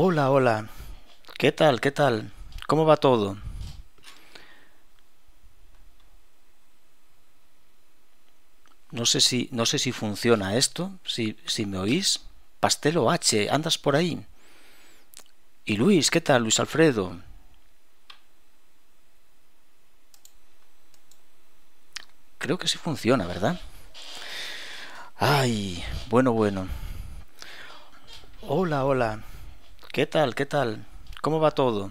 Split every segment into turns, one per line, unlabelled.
Hola, hola. ¿Qué tal? ¿Qué tal? ¿Cómo va todo? No sé si, no sé si funciona esto, si, si me oís. Pastelo H, andas por ahí. Y Luis, ¿qué tal, Luis Alfredo? Creo que sí funciona, ¿verdad? Ay, bueno, bueno. Hola, hola. ¿Qué tal? ¿Qué tal? ¿Cómo va todo?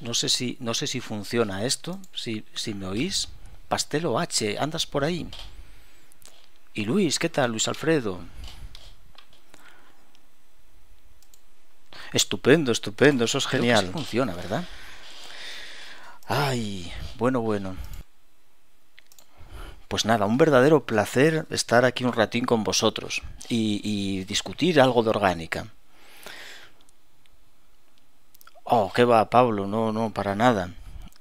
No sé si, no sé si funciona esto, si, si me oís. Pastelo H, andas por ahí. Y Luis, ¿qué tal? Luis Alfredo. Estupendo, estupendo, eso es genial. funciona, ¿verdad? Ay, bueno, bueno. Pues nada, un verdadero placer estar aquí un ratín con vosotros y, discutir algo de orgánica. Oh, qué va, Pablo, no, no, para nada.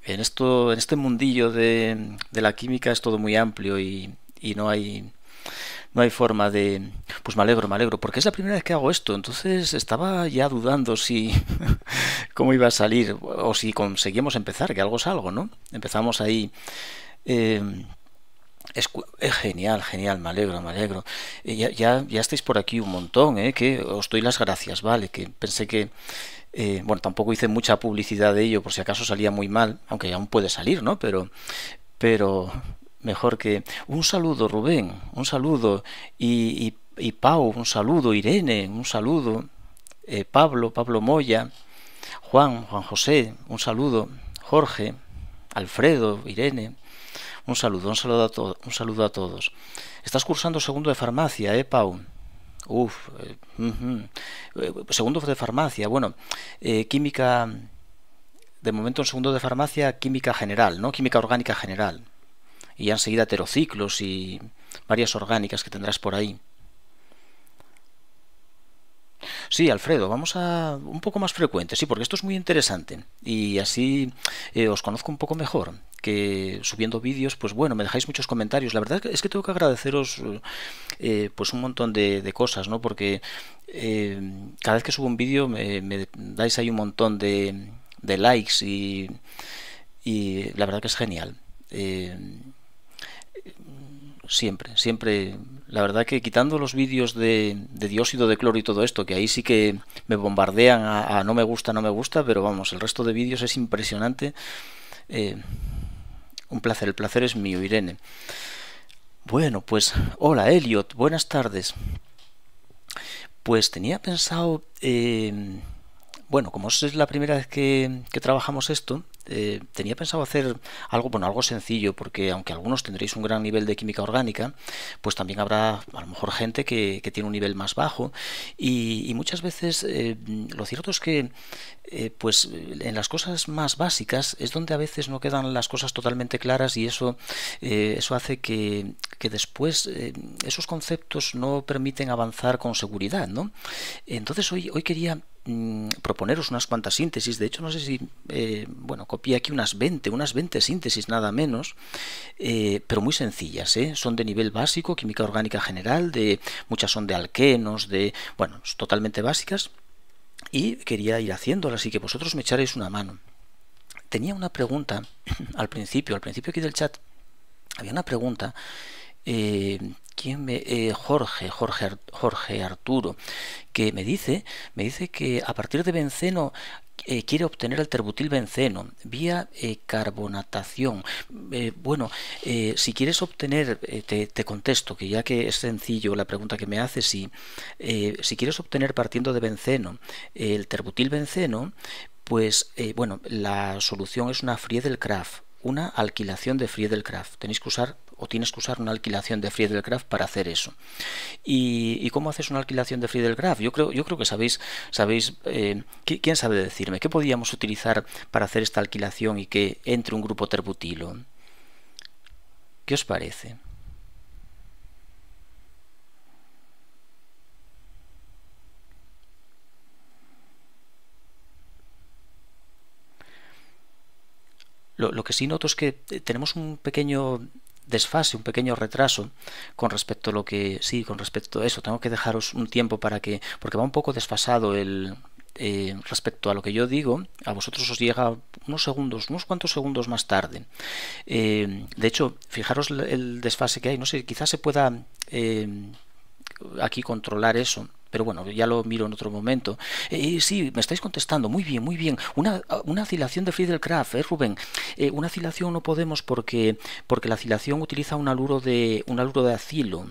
En, esto, en este mundillo de, la química es todo muy amplio y, no hay no hay forma de... Pues me alegro, me alegro, porque es la primera vez que hago esto, entonces estaba ya dudando si... cómo iba a salir, o si conseguimos empezar, que algo es algo, ¿no? Empezamos ahí... Eh, es, genial, genial, me alegro, me alegro. Eh, ya, ya, ya estáis por aquí un montón, ¿eh? que os doy las gracias, ¿vale? Que pensé que, eh, bueno, tampoco hice mucha publicidad de ello por si acaso salía muy mal, aunque aún puede salir, ¿no? Pero, pero mejor que... Un saludo, Rubén, un saludo. Y, y, y Pau, un saludo. Irene, un saludo. Eh, Pablo, Pablo Moya. Juan, Juan José, un saludo. Jorge, Alfredo, Irene. Un saludo, un saludo a, todos. Estás cursando segundo de farmacia, ¿eh, Pau? Uf, eh, eh, segundo de farmacia, bueno, eh, química, de momento en segundo de farmacia, química general, ¿no? Química orgánica general. Y enseguida heterociclos y varias orgánicas que tendrás por ahí. Sí, Alfredo, vamos a un poco más frecuente, sí, porque esto es muy interesante y así eh, os conozco un poco mejor que subiendo vídeos, pues bueno, me dejáis muchos comentarios. La verdad es que tengo que agradeceros eh, pues un montón de, cosas, ¿no? Porque eh, cada vez que subo un vídeo me, dais ahí un montón de, likes y, la verdad que es genial. siempre, siempre la verdad que quitando los vídeos de, dióxido de cloro y todo esto, que ahí sí que me bombardean a, no me gusta, no me gusta, pero vamos, el resto de vídeos es impresionante. Eh, un placer, el placer es mío, Irene. Bueno, pues hola Elliot, buenas tardes. Pues tenía pensado, eh, bueno, como es la primera vez que trabajamos esto, eh, tenía pensado hacer algo, bueno, algo sencillo, porque aunque algunos tendréis un gran nivel de química orgánica, pues también habrá a lo mejor gente que, tiene un nivel más bajo. Y, muchas veces eh, lo cierto es que eh, pues en las cosas más básicas es donde a veces no quedan las cosas totalmente claras y eso, eso hace que, después esos conceptos no permiten avanzar con seguridad. ¿no? Entonces hoy, hoy quería Mm, proponeros unas cuantas síntesis. De hecho, no sé si, eh, bueno, copié aquí unas 20, unas 20 síntesis nada menos, eh, pero muy sencillas. ¿eh? Son de nivel básico, química orgánica general, de muchas son de alquenos, de, bueno, totalmente básicas. Y quería ir haciéndolas y que vosotros me echaréis una mano. Tenía una pregunta al principio, al principio aquí del chat, había una pregunta eh, eh, Jorge, Jorge, Jorge Arturo, que me dice, me dice que a partir de benceno eh, quiere obtener el terbutil benceno vía eh, carbonatación. bueno, si quieres obtener, te, contesto, que ya que es sencillo la pregunta que me hace si, si quieres obtener partiendo de benceno el terbutil benceno, pues bueno, la solución es una Friedel Craft, una alquilación de Friedel Craft. Tenéis que usar o tienes que usar una alquilación de friedel para hacer eso. ¿Y, cómo haces una alquilación de friedel Yo creo, yo creo que sabéis, sabéis eh, ¿quién sabe decirme? ¿Qué podríamos utilizar para hacer esta alquilación y que entre un grupo terbutilo? ¿Qué os parece? lo, que sí noto es que eh, tenemos un pequeño desfase, un pequeño retraso con respecto a lo que sí, con respecto a eso. Tengo que dejaros un tiempo para que, porque va un poco desfasado el eh, respecto a lo que yo digo. A vosotros os llega unos segundos, unos cuantos segundos más tarde. Eh, de hecho, fijaros el desfase que hay. No sé, quizás se pueda eh, aquí controlar eso pero bueno, ya lo miro en otro momento. Eh, eh, sí, me estáis contestando, muy bien, muy bien. Una, acilación de Friedel-Crafts, ¿eh, Rubén? Eh, una acilación no podemos porque, porque la acilación utiliza un aluro de, un aluro de acilo.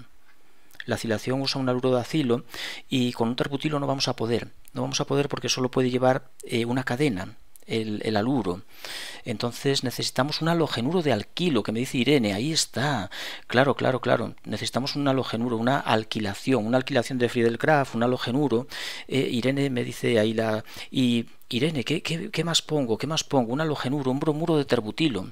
La acilación usa un aluro de acilo y con un tercutilo no vamos a poder. No vamos a poder porque solo puede llevar una cadena el, aluro. Entonces necesitamos un halogenuro de alquilo, que me dice Irene, ahí está. Claro, claro, claro. Necesitamos un halogenuro, una alquilación, una alquilación de Friedel un halogenuro. Eh, Irene me dice ahí la... Y Irene, ¿qué, qué, qué más pongo? ¿Qué más pongo? Un halogenuro, un bromuro de terbutilo.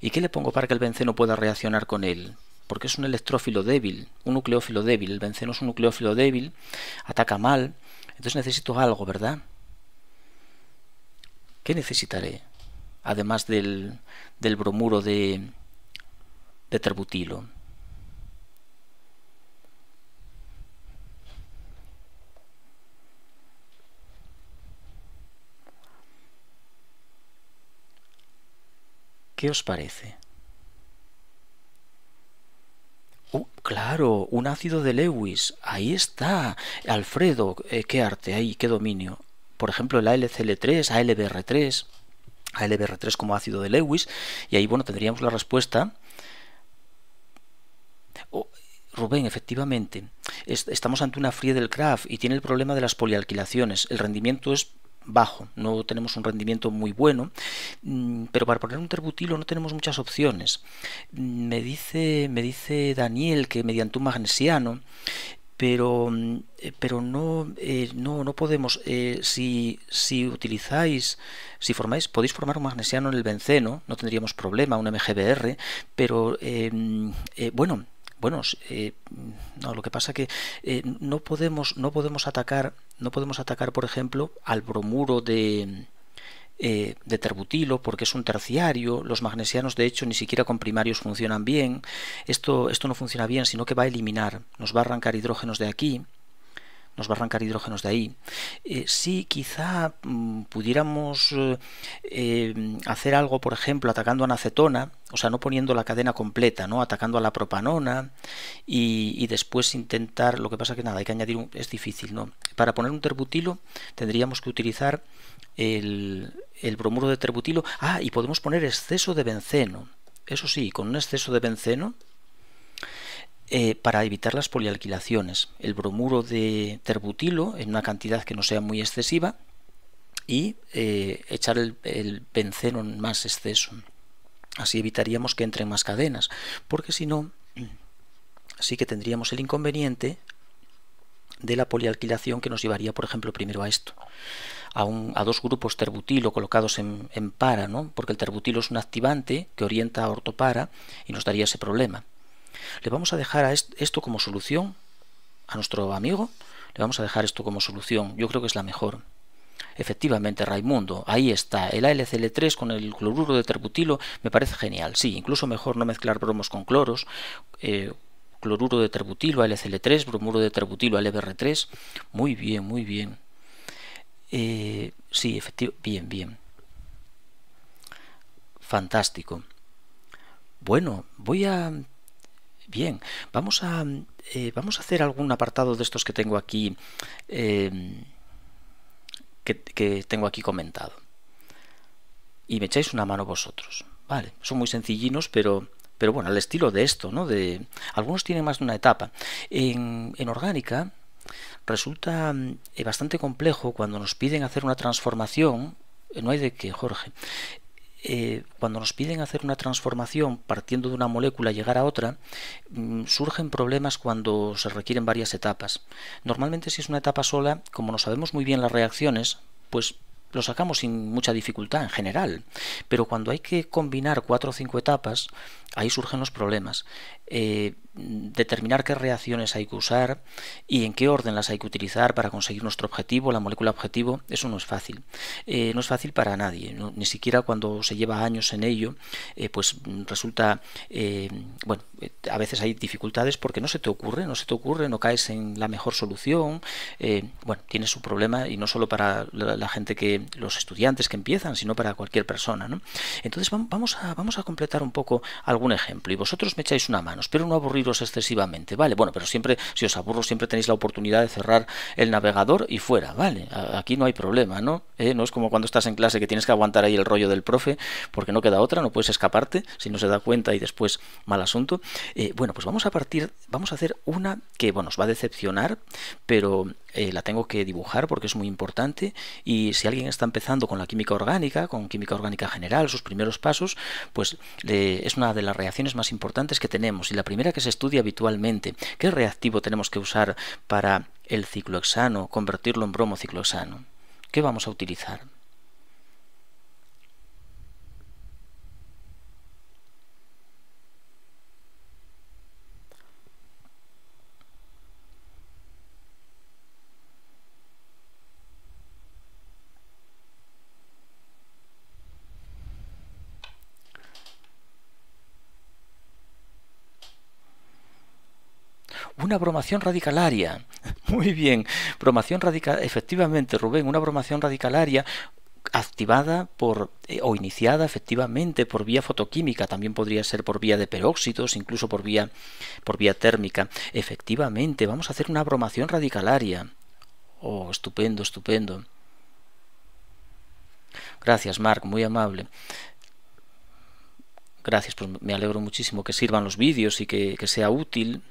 ¿Y qué le pongo para que el benceno pueda reaccionar con él? Porque es un electrófilo débil, un nucleófilo débil. El benceno es un nucleófilo débil, ataca mal. Entonces necesito algo, ¿verdad? ¿Qué necesitaré? Además del, del bromuro de, de terbutilo. ¿Qué os parece? Uh, claro, un ácido de Lewis. Ahí está. Alfredo, eh, qué arte ahí, qué dominio por ejemplo, el ALCL3, ALBR3, ALBR3 como ácido de Lewis, y ahí, bueno, tendríamos la respuesta. Oh, Rubén, efectivamente, estamos ante una fría del craft y tiene el problema de las polialquilaciones. El rendimiento es bajo, no tenemos un rendimiento muy bueno, mm, pero para poner un terbutilo no tenemos muchas opciones. Mm, me dice, me dice Daniel que mediante un magnesiano pero, mm, eh, pero no, eh, no, no podemos. Eh, si, si utilizáis, si formáis, podéis formar un magnesiano en el benceno, no tendríamos problema, un MGBR, pero mm, bueno, bueno, mm, lo que pasa que no podemos, no podemos atacar, no podemos atacar, por ejemplo, al bromuro de eh, de terbutilo porque es un terciario, los magnesianos de hecho ni siquiera con primarios funcionan bien, esto, esto no funciona bien, sino que va a eliminar, nos va a arrancar hidrógenos de aquí, nos va a arrancar hidrógenos de ahí. Eh, si quizá mm, pudiéramos eh, hacer algo, por ejemplo, atacando a acetona, o sea, no poniendo la cadena completa, ¿no? Atacando a la propanona y, después intentar, lo que pasa que nada, hay que añadir, es difícil, ¿no? Para poner un terbutilo tendríamos que utilizar el, el bromuro de terbutilo. Ah, y podemos poner exceso de benceno. Eso sí, con un exceso de benceno eh, para evitar las polialquilaciones. El bromuro de terbutilo en una cantidad que no sea muy excesiva y eh, echar el, el, benceno en más exceso. Así evitaríamos que entren más cadenas, porque si no, sí que tendríamos el inconveniente de la polialquilación que nos llevaría, por ejemplo, primero a esto a, dos grupos terbutilo colocados en, en para, ¿no? porque el terbutilo es un activante que orienta a ortopara y nos daría ese problema. Le vamos a dejar a esto como solución a nuestro amigo, le vamos a dejar esto como solución, yo creo que es la mejor. Efectivamente, Raimundo, ahí está, el ALCL3 con el cloruro de terbutilo me parece genial. Sí, incluso mejor no mezclar bromos con cloros, eh, cloruro de terbutilo, ALCL3, bromuro de terbutilo, LBR3. Muy bien, muy bien. Eh, sí, efectivo. Bien, bien. Fantástico. Bueno, voy a... Bien, vamos a, eh, vamos a hacer algún apartado de estos que tengo aquí, eh, que, tengo aquí comentado. Y me echáis una mano vosotros. Vale, son muy sencillinos, pero pero bueno, al estilo de esto, ¿no? De, algunos tienen más de una etapa. En, en orgánica, resulta mm, eh, bastante complejo cuando nos piden hacer una transformación, eh, no hay de qué, Jorge, eh, cuando nos piden hacer una transformación partiendo de una molécula llegar a otra, mm, surgen problemas cuando se requieren varias etapas. Normalmente si es una etapa sola, como no sabemos muy bien las reacciones, pues lo sacamos sin mucha dificultad en general, pero cuando hay que combinar cuatro o cinco etapas, ahí surgen los problemas determinar qué reacciones hay que usar y en qué orden las hay que utilizar para conseguir nuestro objetivo, la molécula objetivo, eso no es fácil. Eh, no es fácil para nadie, ni siquiera cuando se lleva años en ello, eh, pues resulta, eh, bueno, a veces hay dificultades porque no se te ocurre, no se te ocurre, no caes en la mejor solución, bueno, tienes un problema y no solo para la, gente que, los estudiantes que empiezan, sino para cualquier persona, Entonces vamos a, vamos a completar un poco algún ejemplo y vosotros me echáis una mano, espero no aburrir excesivamente, ¿vale? Bueno, pero siempre, si os aburro, siempre tenéis la oportunidad de cerrar el navegador y fuera, ¿vale? Aquí no hay problema, ¿no? Eh, no es como cuando estás en clase que tienes que aguantar ahí el rollo del profe porque no queda otra, no puedes escaparte si no se da cuenta y después mal asunto. Eh, bueno, pues vamos a partir, vamos a hacer una que, bueno, os va a decepcionar, pero eh, la tengo que dibujar porque es muy importante y si alguien está empezando con la química orgánica, con química orgánica general, sus primeros pasos, pues es una de las reacciones más importantes que tenemos y la primera que se estudia habitualmente. ¿Qué reactivo tenemos que usar para el ciclohexano, convertirlo en bromociclohexano? ¿Qué vamos a utilizar? Una bromación radicalaria. Muy bien, bromación radical, efectivamente, Rubén, una bromación radicalaria activada por eh, o iniciada efectivamente por vía fotoquímica, también podría ser por vía de peróxidos, incluso por vía por vía térmica. Efectivamente, vamos a hacer una bromación radicalaria. Oh, estupendo, estupendo. Gracias, Mark, muy amable. Gracias, pues me alegro muchísimo que sirvan los vídeos y que sea útil.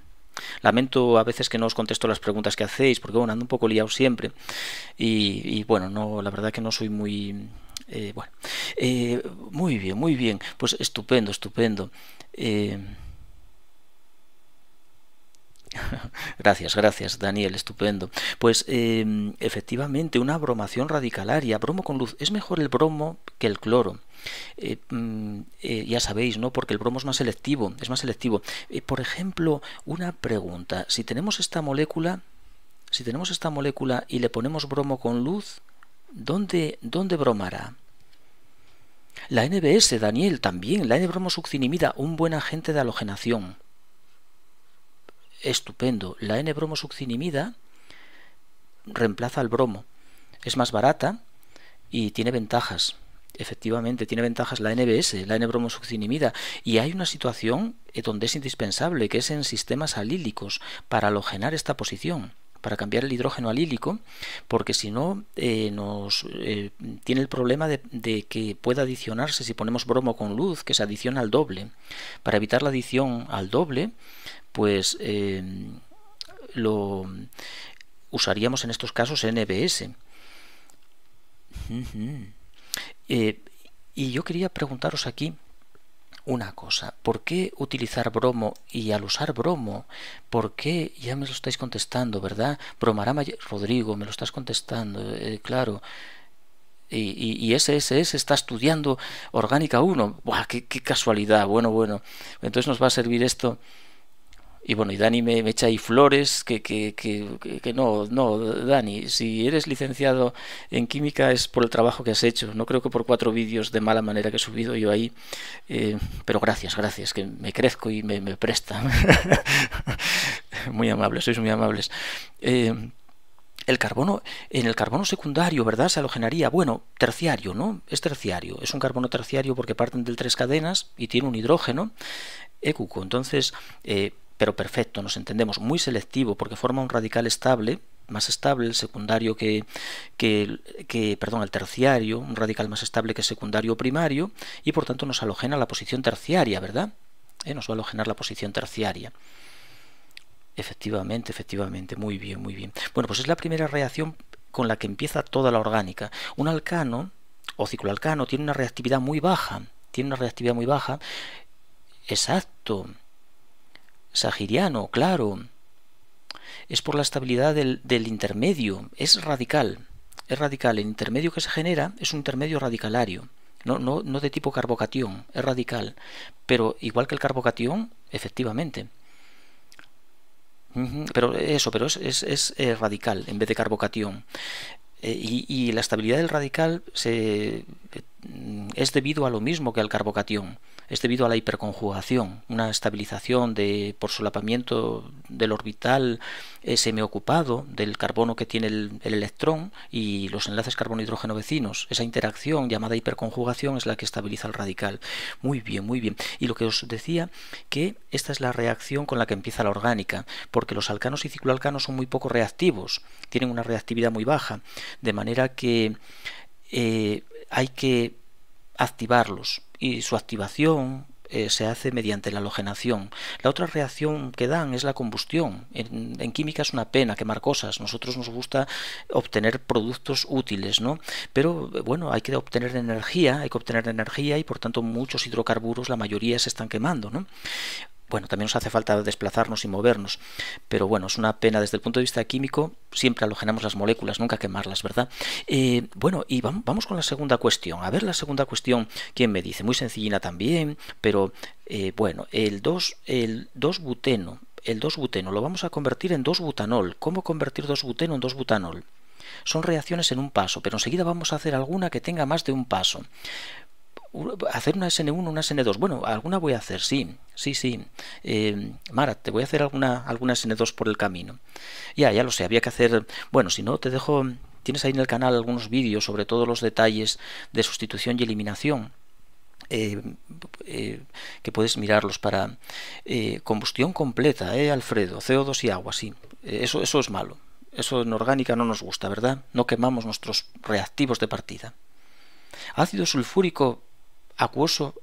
Lamento a veces que no os contesto las preguntas que hacéis, porque bueno, ando un poco liado siempre. Y, bueno, no, la verdad que no soy muy. Eh, bueno. Eh, muy bien, muy bien. Pues estupendo, estupendo. Eh, gracias, gracias, Daniel, estupendo. Pues em, efectivamente, una abromación radicalaria, bromo con luz, es mejor el bromo que el cloro. Eh, mm, eh, ya sabéis, ¿no? Porque el bromo es más selectivo, es más selectivo. Eh, por ejemplo, una pregunta, si tenemos esta molécula, si tenemos esta molécula y le ponemos bromo con luz, ¿dónde, dónde bromará? La NBS, Daniel, también, la N-bromosuccinimida, un buen agente de halogenación. Estupendo, la N-bromosuccinimida reemplaza al bromo. Es más barata y tiene ventajas efectivamente tiene ventajas la NBS, la N-bromosuccinimida, y hay una situación eh, donde es indispensable, que es en sistemas alílicos, para alogenar esta posición para cambiar el hidrógeno alílico, porque si no eh, nos eh, tiene el problema de, que pueda adicionarse si ponemos bromo con luz, que se adiciona al doble. Para evitar la adición al doble, pues em, lo usaríamos en estos casos NBS. Eh, y yo quería preguntaros aquí una cosa, ¿por qué utilizar bromo y al usar bromo, por qué ya me lo estáis contestando, verdad? Bromarama Rodrigo, me lo estás contestando, eh, claro. Y, y, y, SSS está estudiando Orgánica 1. Buah, qué casualidad! Bueno, bueno. Entonces nos va a servir esto y bueno, y Dani me, echa ahí flores que, no, no, Dani, si eres licenciado en química es por el trabajo que has hecho, no creo que por cuatro vídeos de mala manera que he subido yo ahí, eh, pero gracias, gracias, que me crezco y me, me presta. muy amables, sois muy amables. Eh, el carbono, en el carbono secundario, ¿verdad? Se halogenaría, bueno, terciario, ¿no? Es terciario, es un carbono terciario porque parten de tres cadenas y tiene un hidrógeno, ecuco. Entonces, eh, pero perfecto, nos entendemos, muy selectivo, porque forma un radical estable, más estable, el secundario que, que, perdón, el terciario, un radical más estable que secundario o primario, y por tanto nos halogena la posición terciaria, ¿verdad? ¿Eh? Nos va a halogenar la posición terciaria. Efectivamente, efectivamente, muy bien, muy bien. Bueno, pues es la primera reacción con la que empieza toda la orgánica. Un alcano o cicloalcano tiene una reactividad muy baja, tiene una reactividad muy baja. Exacto sagiriano, claro. Es por la estabilidad del, intermedio, es radical. Es radical, el intermedio que se genera es un intermedio radicalario. No, no, no, de tipo carbocatión, es radical, pero igual que el carbocatión, efectivamente. Pero eso, pero es, eh, radical en vez de carbocatión. Eh, y, y, la estabilidad del radical se Mm, es debido a lo mismo que al carbocatión, es debido a la hiperconjugación, una estabilización de, por solapamiento del orbital eh, SM ocupado del carbono que tiene el, electrón y los enlaces carbono-hidrógeno vecinos. Esa interacción llamada hiperconjugación es la que estabiliza el radical. Muy bien, muy bien. Y lo que os decía, que esta es la reacción con la que empieza la orgánica, porque los alcanos y cicloalcanos son muy poco reactivos, tienen una reactividad muy baja, de manera que... Eh, hay que activarlos y su activación eh, se hace mediante la halogenación. La otra reacción que dan es la combustión. En, en, química es una pena quemar cosas. Nosotros nos gusta obtener productos útiles, ¿no? Pero eh, bueno, hay que obtener energía, hay que obtener energía y por tanto muchos hidrocarburos, la mayoría se están quemando, ¿no? bueno, también nos hace falta desplazarnos y movernos, pero bueno, es una pena desde el punto de vista químico, siempre halogenamos las moléculas, nunca quemarlas, ¿verdad? Eh, bueno, y vamos con la segunda cuestión. A ver la segunda cuestión, ¿quién me dice? Muy sencillina también, pero eh, bueno, el 2, el 2 buteno, el 2 buteno lo vamos a convertir en 2 butanol. ¿Cómo convertir 2 buteno en 2 butanol? Son reacciones en un paso, pero enseguida vamos a hacer alguna que tenga más de un paso hacer una SN1, una SN2. Bueno, alguna voy a hacer, sí, sí, sí. Eh, Mara, te voy a hacer alguna, SN2 por el camino. Ya, ya lo sé, había que hacer... Bueno, si no, te dejo... Tienes ahí en el canal algunos vídeos sobre todos los detalles de sustitución y eliminación. Eh, eh, que puedes mirarlos para combustión completa, eh, Alfredo, CO2 y agua, sí, eso, eso es malo, eso en orgánica no nos gusta, ¿verdad? No quemamos nuestros reactivos de partida. Ácido sulfúrico acuoso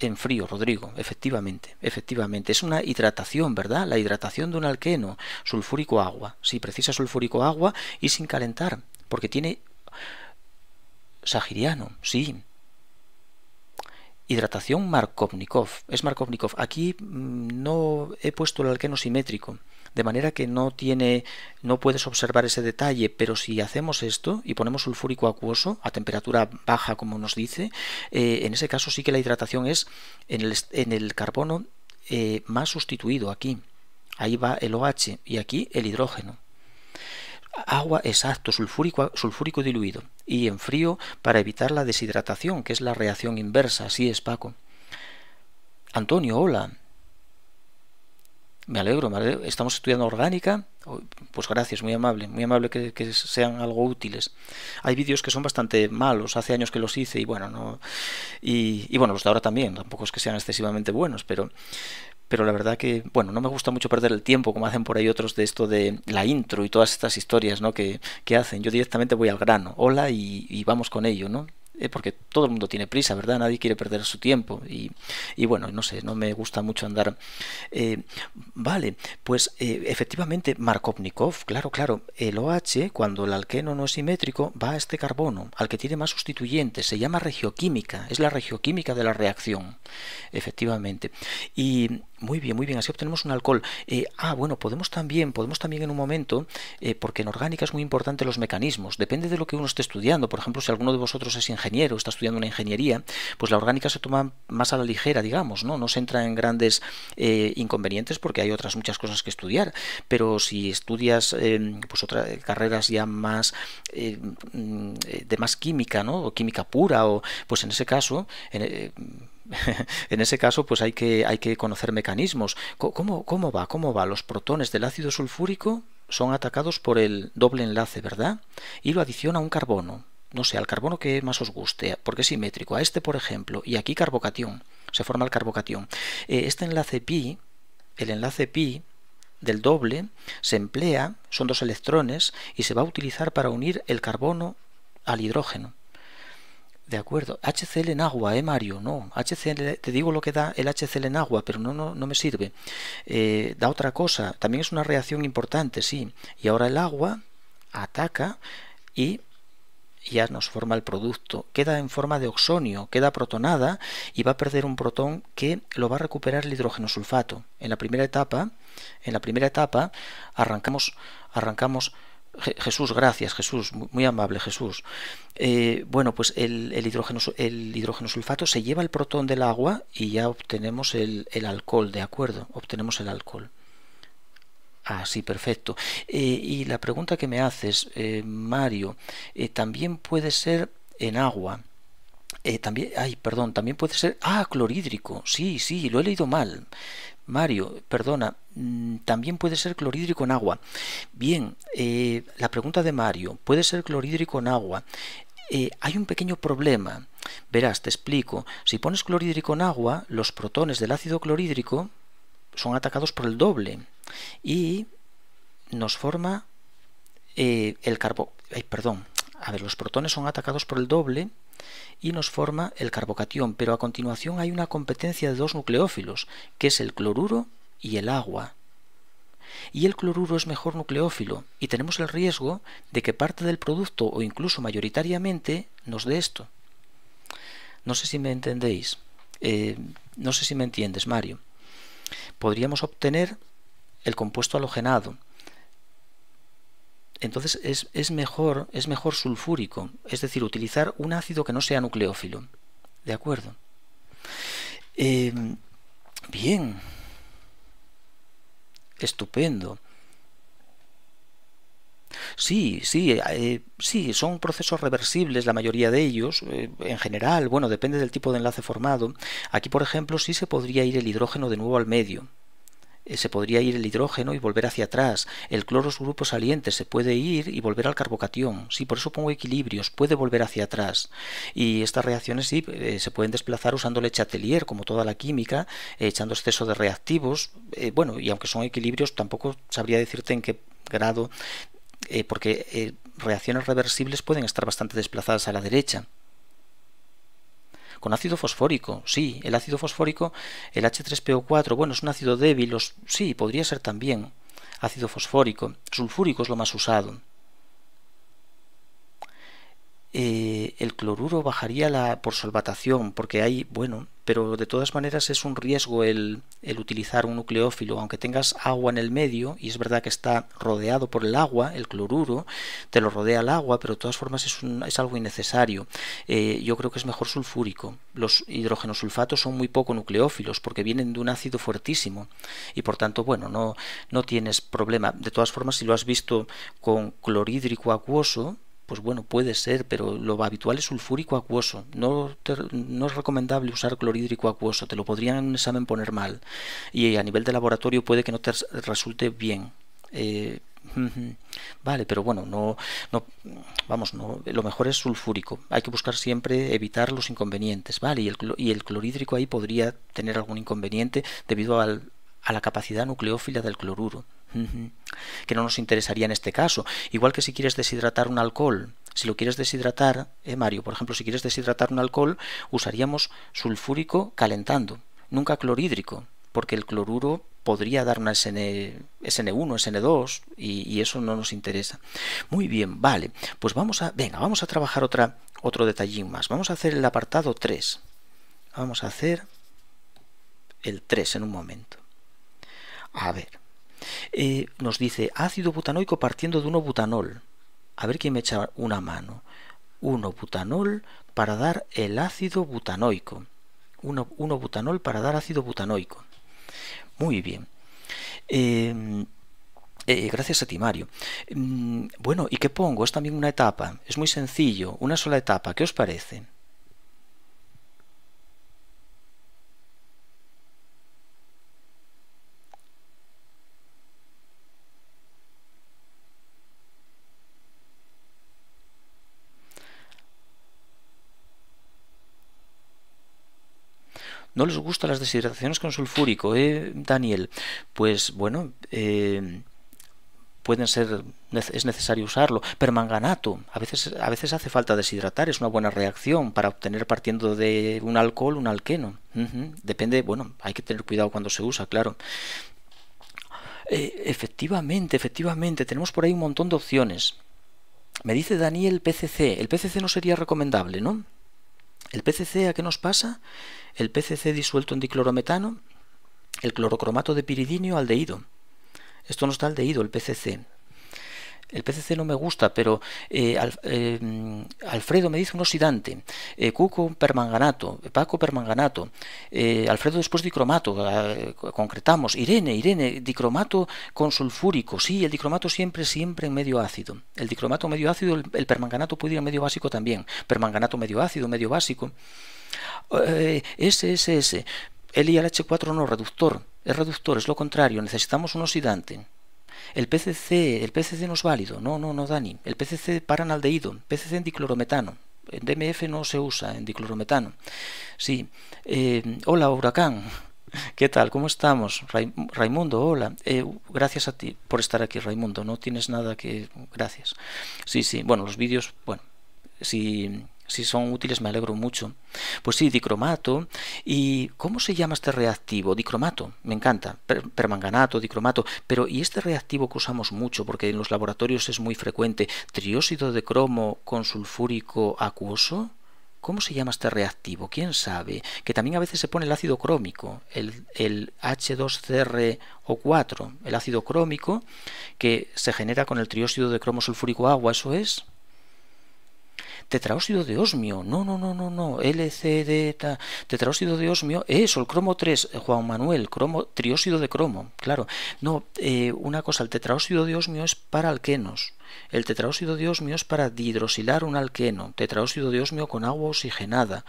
en frío, Rodrigo, efectivamente, efectivamente. Es una hidratación, ¿verdad? La hidratación de un alqueno, sulfúrico agua. Sí, precisa sulfúrico agua y sin calentar, porque tiene sagiriano, sí. Hidratación Markovnikov, es Markovnikov. Aquí mm, no he puesto el alqueno simétrico de manera que no tiene, no puedes observar ese detalle, pero si hacemos esto y ponemos sulfúrico acuoso a temperatura baja, como nos dice, eh, en ese caso sí que la hidratación es en el, carbono eh, más sustituido aquí. Ahí va el OH y aquí el hidrógeno agua exacto, sulfúrico, sulfúrico diluido, y en frío para evitar la deshidratación, que es la reacción inversa, así es Paco. Antonio, hola. Me alegro, Estamos estudiando orgánica. Pues gracias, muy amable, muy amable que, sean algo útiles. Hay vídeos que son bastante malos, hace años que los hice y bueno, no. Y, bueno, los de ahora también, tampoco es que sean excesivamente buenos, pero, pero la verdad que, bueno, no me gusta mucho perder el tiempo, como hacen por ahí otros de esto de la intro y todas estas historias ¿no? que, hacen. Yo directamente voy al grano, hola y vamos con ello, ¿no? porque todo el mundo tiene prisa, ¿verdad? Nadie quiere perder su tiempo. Y, bueno, no sé, no me gusta mucho andar. Eh, vale, pues eh, efectivamente, Markovnikov, claro, claro, el OH, cuando el alqueno no es simétrico, va a este carbono, al que tiene más sustituyentes, se llama regioquímica, es la regioquímica de la reacción, efectivamente. Y, muy bien, muy bien, así obtenemos un alcohol. Eh, ah, bueno, podemos también, podemos también en un momento, eh, porque en orgánica es muy importante los mecanismos, depende de lo que uno esté estudiando, por ejemplo, si alguno de vosotros es ingeniero, está estudiando una ingeniería, pues la orgánica se toma más a la ligera, digamos, ¿no? No se entra en grandes eh, inconvenientes porque hay otras muchas cosas que estudiar, pero si estudias pues otras carreras ya más mm, de más química, ¿no? O química pura, o pues en ese caso, en ese caso, pues hay que, hay que conocer mecanismos. ¿Cómo, va? ¿Cómo va? Los protones del ácido sulfúrico son atacados por el doble enlace, ¿verdad? Y lo adiciona un carbono. No sé, al carbono que más os guste, porque es simétrico. A este, por ejemplo, y aquí carbocatión. Se forma el carbocatión. Eh, este enlace pi, el enlace pi del doble, se emplea, son dos electrones, y se va a utilizar para unir el carbono al hidrógeno. De acuerdo, HCl en agua, ¿eh, Mario? No, HCl, te digo lo que da el HCl en agua, pero no, no, me sirve. Eh, da otra cosa, también es una reacción importante, sí. Y ahora el agua ataca y ya nos forma el producto. Queda en forma de oxonio, queda protonada y va a perder un protón que lo va a recuperar el hidrógeno sulfato. En la primera etapa, en la primera etapa arrancamos, arrancamos Jesús, gracias, Jesús, muy amable Jesús. Eh, bueno, pues el, hidrógeno, sulfato se lleva el protón del agua y ya obtenemos el, alcohol, ¿de acuerdo? Obtenemos el alcohol. Ah, sí, perfecto. Eh, y la pregunta que me haces, eh, Mario, también puede ser en agua. también, ay, perdón, también puede ser, ah, clorhídrico, sí, sí, lo he leído mal, Mario, perdona, mm, también puede ser clorhídrico en agua. Bien, eh, la pregunta de Mario, ¿puede ser clorhídrico en agua? Eh, hay un pequeño problema. Verás, te explico. Si pones clorhídrico en agua, los protones del ácido clorhídrico son atacados por el doble y nos forma eh, el carbón. perdón, a ver, los protones son atacados por el doble y nos forma el carbocatión, pero a continuación hay una competencia de dos nucleófilos, que es el cloruro y el agua. Y el cloruro es mejor nucleófilo, y tenemos el riesgo de que parte del producto o incluso mayoritariamente nos dé esto. No sé si me entendéis. Eh, no sé si me entiendes, Mario. Podríamos obtener el compuesto halogenado, entonces es, es, mejor, es mejor sulfúrico, es decir, utilizar un ácido que no sea nucleófilo. ¿De acuerdo? Em, bien. Estupendo. Sí, sí, eh, sí, son procesos reversibles la mayoría de ellos, eh, en general, bueno, depende del tipo de enlace formado. Aquí, por ejemplo, sí se podría ir el hidrógeno de nuevo al medio, eh, se podría ir el hidrógeno y volver hacia atrás, el cloro es grupo saliente, se puede ir y volver al carbocatión, sí, por eso pongo equilibrios, puede volver hacia atrás. Y estas reacciones sí, eh, se pueden desplazar usando el Chatelier, como toda la química, eh, echando exceso de reactivos, bueno, y aunque son equilibrios, tampoco sabría decirte en qué grado, porque reacciones reversibles pueden estar bastante desplazadas a la derecha con ácido fosfórico, sí, el ácido fosfórico, el H3PO4, bueno, es un ácido débil, sí, podría ser también ácido fosfórico, sulfúrico es lo más usado. Eh, el cloruro bajaría la, por solvatación, porque hay, bueno, pero de todas maneras es un riesgo el, el, utilizar un nucleófilo, aunque tengas agua en el medio, y es verdad que está rodeado por el agua, el cloruro, te lo rodea el agua, pero de todas formas es, es algo innecesario. Eh, yo creo que es mejor sulfúrico. Los hidrogenosulfatos son muy poco nucleófilos porque vienen de un ácido fuertísimo y por tanto, bueno, no, no tienes problema. De todas formas, si lo has visto con clorhídrico acuoso, pues bueno, puede ser, pero lo habitual es sulfúrico acuoso. No, no, es recomendable usar clorhídrico acuoso, te lo podrían en un examen poner mal. Y a nivel de laboratorio puede que no te resulte bien. Eh, vale, pero bueno, no, no, vamos, no, lo mejor es sulfúrico. Hay que buscar siempre evitar los inconvenientes, ¿vale? Y el, y el clorhídrico ahí podría tener algún inconveniente debido a la capacidad nucleófila del cloruro que no nos interesaría en este caso. Igual que si quieres deshidratar un alcohol, si lo quieres deshidratar, eh, Mario, por ejemplo, si quieres deshidratar un alcohol, usaríamos sulfúrico calentando, nunca clorhídrico, porque el cloruro podría dar una SN, 1 SN2 y, y, eso no nos interesa. Muy bien, vale, pues vamos a, venga, vamos a trabajar otra, otro detallín más. Vamos a hacer el apartado 3. Vamos a hacer el 3 en un momento. A ver, eh, nos dice ácido butanoico partiendo de uno butanol A ver quién me echa una mano. Uno butanol para dar el ácido butanoico. Uno butanol para dar ácido butanoico. Muy bien. Em, eh, gracias a ti, Mario. Mm, bueno, ¿y qué pongo? Es también una etapa. Es muy sencillo, una sola etapa. ¿Qué os parece? no les gustan las deshidrataciones con sulfúrico, ¿eh, Daniel? Pues bueno, eh, pueden ser es necesario usarlo permanganato a veces a veces hace falta deshidratar es una buena reacción para obtener partiendo de un alcohol un alqueno depende bueno hay que tener cuidado cuando se usa claro eh, efectivamente efectivamente tenemos por ahí un montón de opciones me dice Daniel PCC el PCC no sería recomendable no ¿El PCC a qué nos pasa? El PCC disuelto en diclorometano, el clorocromato de piridinio aldehído. Esto nos da aldehído, el PCC el PCC no me gusta, pero eh, eh, Alfredo me dice un oxidante, eh, Cuco permanganato, Paco permanganato, Alfredo después dicromato, concretamos, Irene, Irene, dicromato con sulfúrico, sí, el dicromato siempre, siempre en medio ácido, el dicromato medio ácido, el, permanganato puede ir en medio básico también, permanganato medio ácido, medio básico, SSS, H 4 no, reductor, es reductor, es lo contrario, necesitamos un oxidante el PCC, el PCC no es válido, no, no, no, Dani, el PCC paranaldeído. PCC en diclorometano, en DMF no se usa, en diclorometano. Sí, eh, hola Huracán, ¿Qué tal? ¿Cómo estamos? Raimundo, hola. Eh, gracias a ti por estar aquí, Raimundo. No tienes nada que... Gracias. Sí, sí. Bueno, los vídeos, bueno, si si son útiles me alegro mucho. Pues sí, dicromato. ¿Y cómo se llama este reactivo? Dicromato, me encanta. permanganato, dicromato. Pero ¿y este reactivo que usamos mucho? Porque en los laboratorios es muy frecuente. ¿Trióxido de cromo con sulfúrico acuoso? ¿Cómo se llama este reactivo? ¿Quién sabe? Que también a veces se pone el ácido crómico, el, el H2CrO4, el ácido crómico que se genera con el trióxido de cromo sulfúrico agua, eso es tetraóxido de osmio, no, no, no, no, no, LCD, tetraóxido de osmio, eso, el cromo 3, eh, Juan Manuel, cromo, trióxido de cromo, claro, no, eh, una cosa, el tetraóxido de osmio es para alquenos, el tetraóxido de osmio es para dihidrosilar un alqueno, tetraóxido de osmio con agua oxigenada,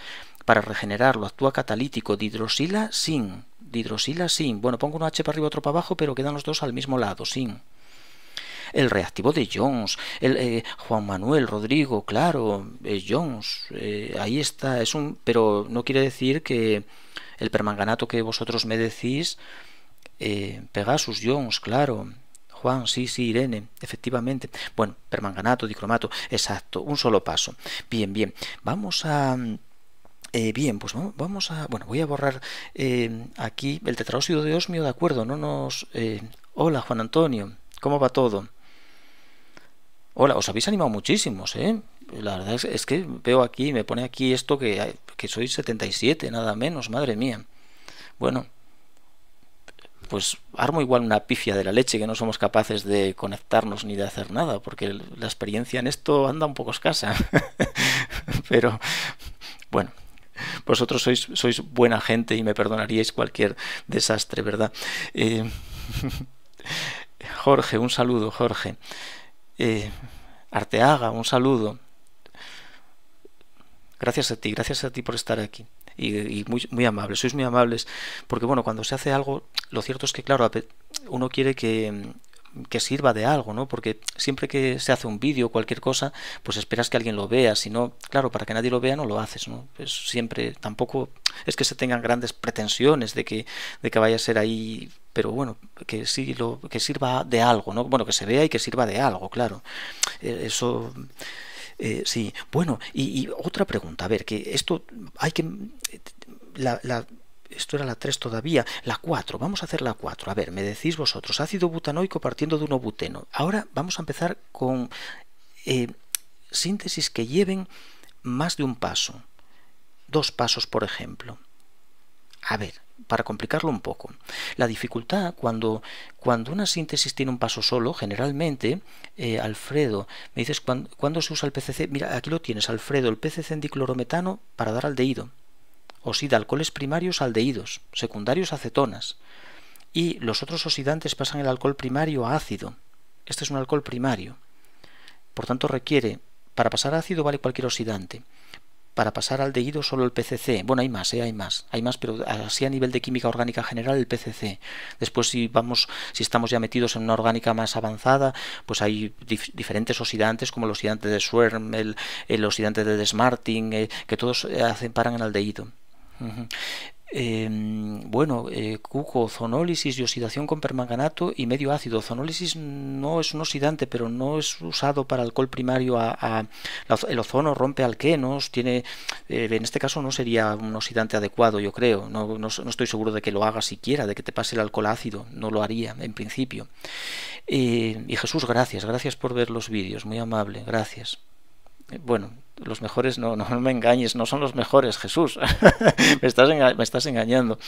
para regenerarlo, actúa catalítico, dihidrosila sin, dihidrosila sin, bueno, pongo un H para arriba, otro para abajo, pero quedan los dos al mismo lado, sin el reactivo de Jones, el, eh, Juan Manuel, Rodrigo, claro, Jones, eh, ahí está, es un, pero no quiere decir que el permanganato que vosotros me decís, eh, Pegasus, Jones, claro, Juan, sí, sí, Irene, efectivamente. Bueno, permanganato, dicromato, exacto, un solo paso. Bien, bien, vamos a... bien, pues vamos a... Bueno, voy a borrar aquí el tetraóxido de osmio, de acuerdo, no nos... hola, Juan Antonio, ¿cómo va todo? Hola, os habéis animado muchísimos, ¿eh? La verdad es, que veo aquí, me pone aquí esto que, que soy 77, nada menos, madre mía. Bueno, pues armo igual una pifia de la leche que no somos capaces de conectarnos ni de hacer nada, porque la experiencia en esto anda un poco escasa. Pero bueno, vosotros sois, buena gente y me perdonaríais cualquier desastre, ¿verdad? Eh, Jorge, un saludo, Jorge. Eh, Arteaga, un saludo. Gracias a ti, gracias a ti por estar aquí. Y, muy, muy amables, sois muy amables. Porque bueno, cuando se hace algo, lo cierto es que, claro, uno quiere que, sirva de algo, ¿no? Porque siempre que se hace un vídeo o cualquier cosa, pues esperas que alguien lo vea, si no, claro, para que nadie lo vea no lo haces, ¿no? Pues siempre tampoco es que se tengan grandes pretensiones de que de que vaya a ser ahí pero bueno, que sí lo, que sirva de algo, ¿no? Bueno, que se vea y que sirva de algo, claro. Eh, eso eh, sí. Bueno, y, otra pregunta, a ver, que esto hay que la, esto era la 3 todavía, la 4, vamos a hacer la 4. A ver, me decís vosotros, ácido butanoico partiendo de uno buteno. Ahora vamos a empezar con eh, síntesis que lleven más de un paso, dos pasos por ejemplo. A ver, para complicarlo un poco. La dificultad, cuando, cuando una síntesis tiene un paso solo, generalmente, eh, Alfredo, me dices, ¿cuándo, se usa el PCC? Mira, aquí lo tienes, Alfredo, el PCC en diclorometano para dar aldehído. Oxida alcoholes primarios aldehídos, secundarios acetonas. Y los otros oxidantes pasan el alcohol primario a ácido. Este es un alcohol primario. Por tanto, requiere, para pasar ácido vale cualquier oxidante. Para pasar al solo el PCC. Bueno, hay más, eh, hay más, hay más, pero así a nivel de química orgánica general el PCC. Después si vamos, si estamos ya metidos en una orgánica más avanzada, pues hay diferentes oxidantes como el oxidante de Swerm, el, oxidante de Desmartin, eh, que todos eh, hacen paran en aldehído. Em, bueno, eh, cuco, zonólisis y oxidación con permanganato y medio ácido. Zonólisis no es un oxidante, pero no es usado para alcohol primario. A, el ozono rompe alquenos, tiene, eh, en este caso no sería un oxidante adecuado, yo creo. No, no, estoy seguro de que lo haga siquiera, de que te pase el alcohol ácido. No lo haría, en principio. Eh, y Jesús, gracias, gracias por ver los vídeos, muy amable, gracias. Eh, bueno, los mejores, no, me engañes, no son los mejores, Jesús, me, estás me estás engañando.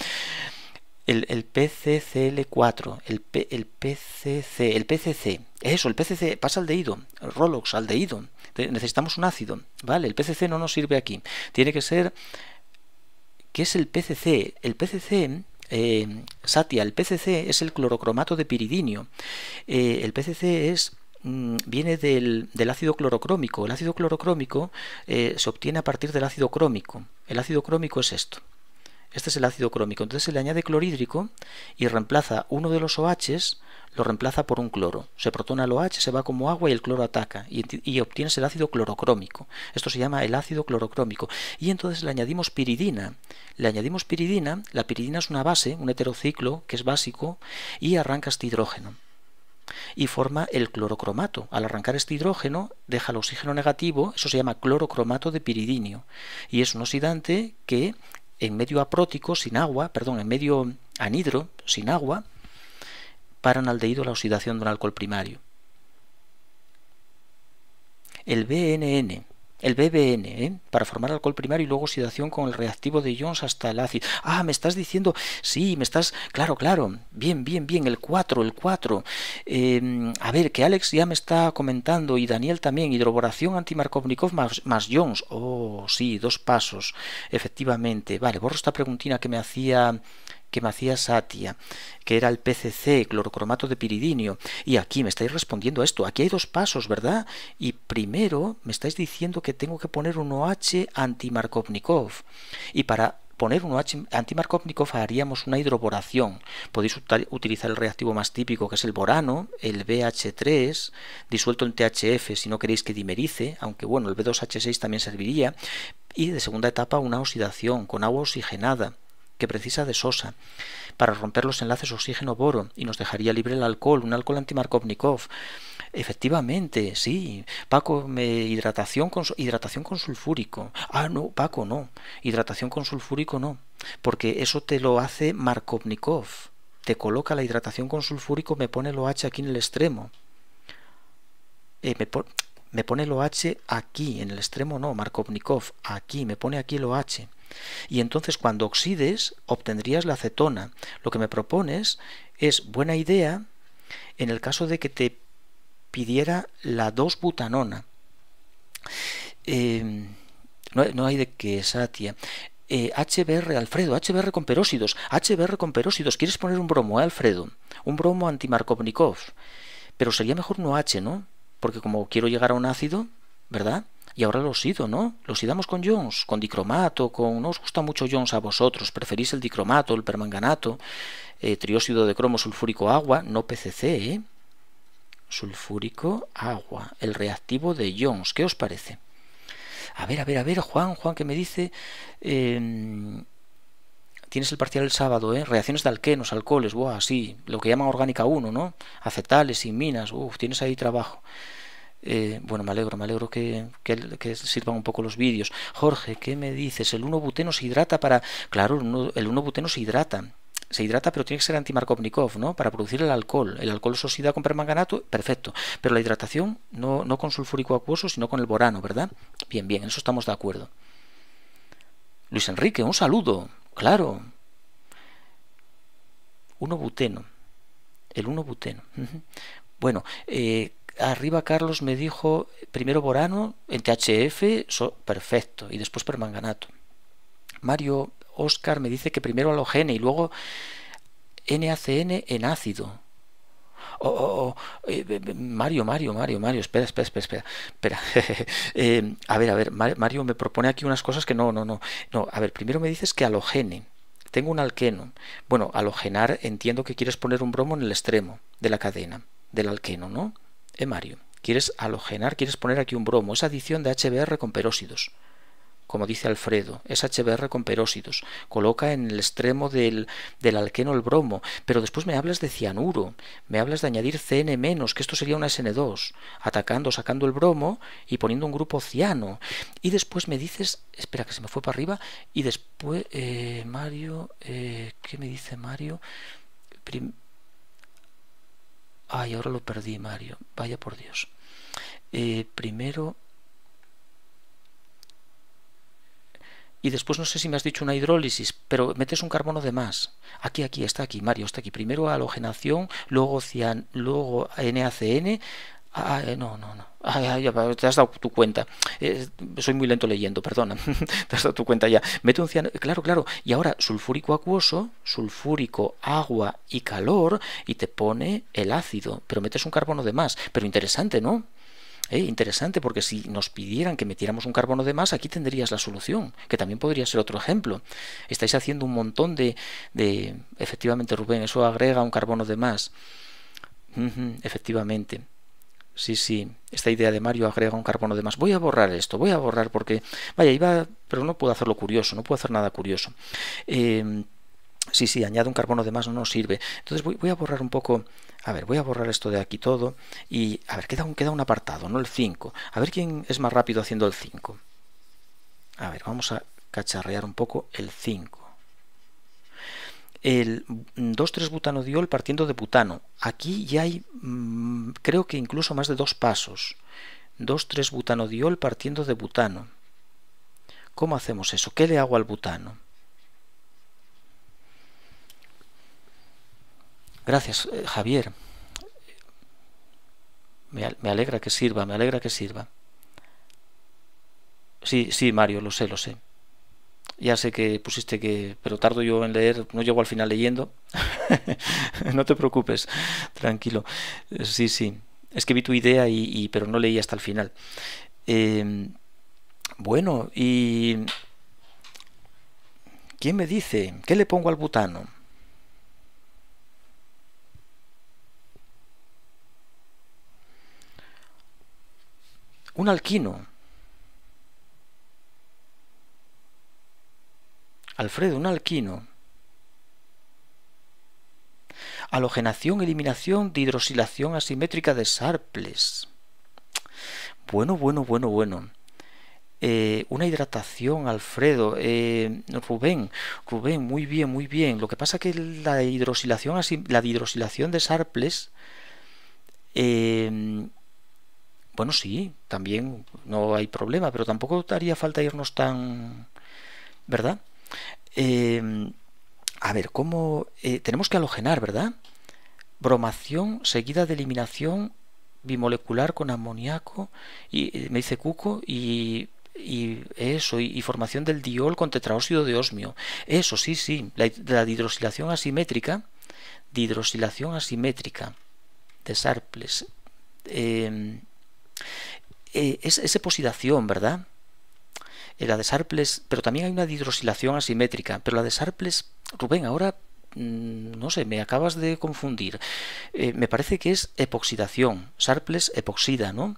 El, PCCL4, el, PCC, el PCC, eso, el PCC pasa al aldehído, Rolox, deído, necesitamos un ácido, ¿vale? El PCC no nos sirve aquí, tiene que ser, ¿qué es el PCC? El PCC, eh, Satia, el PCC es el clorocromato de piridinio, eh, el PCC es Mm, viene del, ácido clorocrómico. El ácido clorocrómico eh, se obtiene a partir del ácido crómico. El ácido crómico es esto. Este es el ácido crómico. Entonces se le añade clorhídrico y reemplaza uno de los OHs, lo reemplaza por un cloro. Se protona el OH, se va como agua y el cloro ataca y, y obtienes el ácido clorocrómico. Esto se llama el ácido clorocrómico. Y entonces le añadimos piridina. Le añadimos piridina. La piridina es una base, un heterociclo que es básico y arranca este hidrógeno y forma el clorocromato. Al arrancar este hidrógeno deja el oxígeno negativo, eso se llama clorocromato de piridinio y es un oxidante que en medio aprótico, sin agua, perdón, en medio anhidro, sin agua, aldehído la oxidación de un alcohol primario. El BNN el BBN, ¿eh? para formar alcohol primario y luego oxidación con el reactivo de Jones hasta el ácido. Ah, me estás diciendo, sí, me estás, claro, claro, bien, bien, bien, el 4, el 4. Em, a ver, que Alex ya me está comentando y Daniel también, hidroboración antimarkovnikov más, más Jones. Oh, sí, dos pasos, efectivamente. Vale, borro esta preguntina que me hacía que me hacía Satia, que era el PCC, clorocromato de piridinio. Y aquí me estáis respondiendo a esto. Aquí hay dos pasos, ¿verdad? Y primero me estáis diciendo que tengo que poner un OH markovnikov Y para poner un OH antimarkovnikov haríamos una hidroboración. Podéis utilizar el reactivo más típico que es el borano, el BH3, disuelto en THF si no queréis que dimerice, aunque bueno, el B2H6 también serviría. Y de segunda etapa una oxidación con agua oxigenada que precisa de sosa para romper los enlaces oxígeno-boro y nos dejaría libre el alcohol, un alcohol anti-Markovnikov. Efectivamente, sí. Paco, hidratación, con, hidratación con sulfúrico. Ah, no, Paco, no. Hidratación con sulfúrico no. Porque eso te lo hace Markovnikov. Te coloca la hidratación con sulfúrico, me pone el OH aquí en el extremo. Eh, me, me pone el OH aquí, en el extremo no, Markovnikov, aquí, me pone aquí el OH. Y entonces cuando oxides obtendrías la acetona. Lo que me propones es buena idea en el caso de que te pidiera la 2-butanona. Em, no, hay de qué satia. HBR, eh, Alfredo, HBR con perósidos, HBR con peróxidos. ¿Quieres poner un bromo, eh, Alfredo? Un bromo antimarkovnikov. Pero sería mejor no H, ¿no? Porque como quiero llegar a un ácido, ¿verdad? Y ahora los ido, ¿no? Los idamos con Jones, con dicromato, con... ¿No os gusta mucho Jones a vosotros? ¿Preferís el dicromato, el permanganato, eh, trióxido de cromo sulfúrico agua? No PCC, ¿eh? Sulfúrico agua, el reactivo de Jones. ¿Qué os parece? A ver, a ver, a ver, Juan, Juan, que me dice... Em, tienes el parcial el sábado, ¿eh? Reacciones de alquenos, alcoholes, buah, sí, lo que llaman orgánica 1, ¿no? Acetales y minas, uff, tienes ahí trabajo. Eh, bueno, me alegro, me alegro que, sirvan un poco los vídeos. Jorge, ¿qué me dices? ¿El 1-buteno se hidrata para...? Claro, el 1-buteno se hidrata. Se hidrata, pero tiene que ser antimarkovnikov, ¿no? Para producir el alcohol. El alcohol se oxida con permanganato, perfecto. Pero la hidratación no, con sulfúrico acuoso, sino con el borano, ¿verdad? Bien, bien, en eso estamos de acuerdo. Luis Enrique, un saludo. Claro. 1-buteno. El 1-buteno. Bueno, eh, arriba Carlos me dijo primero borano en THF, perfecto, y después permanganato. Mario Oscar me dice que primero halogene y luego NACN en ácido. Oh, oh, oh eh, Mario, Mario, Mario, Mario, espera, espera, espera, espera. eh, a ver, a ver, Mario me propone aquí unas cosas que no, no, no. No, a ver, primero me dices que halogene. Tengo un alqueno. Bueno, halogenar entiendo que quieres poner un bromo en el extremo de la cadena del alqueno, ¿no? Eh, Mario? Quieres halogenar, quieres poner aquí un bromo. Es adición de HBr con perósidos, Como dice Alfredo, es HBr con perósidos. Coloca en el extremo del, del alqueno el bromo. Pero después me hablas de cianuro. Me hablas de añadir CN-, que esto sería una SN2. Atacando, sacando el bromo y poniendo un grupo ciano. Y después me dices. Espera, que se me fue para arriba. Y después. Eh, Mario. Eh, ¿Qué me dice Mario? Ay, ahora lo perdí, Mario. Vaya por Dios. Eh, primero... Y después no sé si me has dicho una hidrólisis, pero metes un carbono de más. Aquí, aquí, está aquí, Mario, está aquí. Primero halogenación, luego, cian, luego NACN. Ah, eh, no, no, no te has dado tu cuenta. Eh, soy muy lento leyendo, perdona. te has dado tu cuenta ya. Mete un cianuro. Claro, claro. Y ahora, sulfúrico acuoso, sulfúrico, agua y calor, y te pone el ácido. Pero metes un carbono de más. Pero interesante, ¿no? Eh, interesante, porque si nos pidieran que metiéramos un carbono de más, aquí tendrías la solución, que también podría ser otro ejemplo. Estáis haciendo un montón de... de... Efectivamente, Rubén, eso agrega un carbono de más. efectivamente. Sí, sí, esta idea de Mario agrega un carbono de más. Voy a borrar esto, voy a borrar porque, vaya, iba, pero no puedo hacerlo curioso, no puedo hacer nada curioso. Em, sí, sí, añade un carbono de más, no nos sirve. Entonces voy, a borrar un poco, a ver, voy a borrar esto de aquí todo y, a ver, queda un, queda un apartado, no el 5. A ver quién es más rápido haciendo el 5. A ver, vamos a cacharrear un poco el 5 el 2-3 butanodiol partiendo de butano. Aquí ya hay, mm, creo que incluso más de dos pasos. 2,3-butanodiol partiendo de butano. ¿Cómo hacemos eso? ¿Qué le hago al butano? Gracias, eh, Javier. Me alegra que sirva, me alegra que sirva. Sí, sí, Mario, lo sé, lo sé. Ya sé que pusiste que, pero tardo yo en leer, no llego al final leyendo. no te preocupes, tranquilo. Eh, sí, sí. Es que vi tu idea y, pero no leí hasta el final. Em, bueno, y ¿quién me dice qué le pongo al butano? Un alquino. Alfredo, un alquino. Alogenación, eliminación, de hidrosilación asimétrica de sarples. Bueno, bueno, bueno, bueno. Eh, una hidratación, Alfredo, eh, Rubén, Rubén, muy bien, muy bien. Lo que pasa es que la hidrosilación, la hidrosilación de Sarples, eh, bueno, sí, también no hay problema, pero tampoco haría falta irnos tan, ¿verdad? Em, a ver, ¿cómo...? Eh, tenemos que halogenar, ¿verdad? Bromación seguida de eliminación bimolecular con amoníaco, y eh, me dice Cuco, y eso, y, formación del diol con tetraóxido de osmio. Eso, sí, sí, la, la asimétrica, hidrosilación asimétrica de Sarples. Em, eh, es ¿verdad? Eh, la de Sarples, pero también hay una hidrosilación asimétrica, pero la de Sarples, Rubén, ahora mm, no sé, me acabas de confundir. Eh, me parece que es epoxidación. Sarples epoxida, ¿no?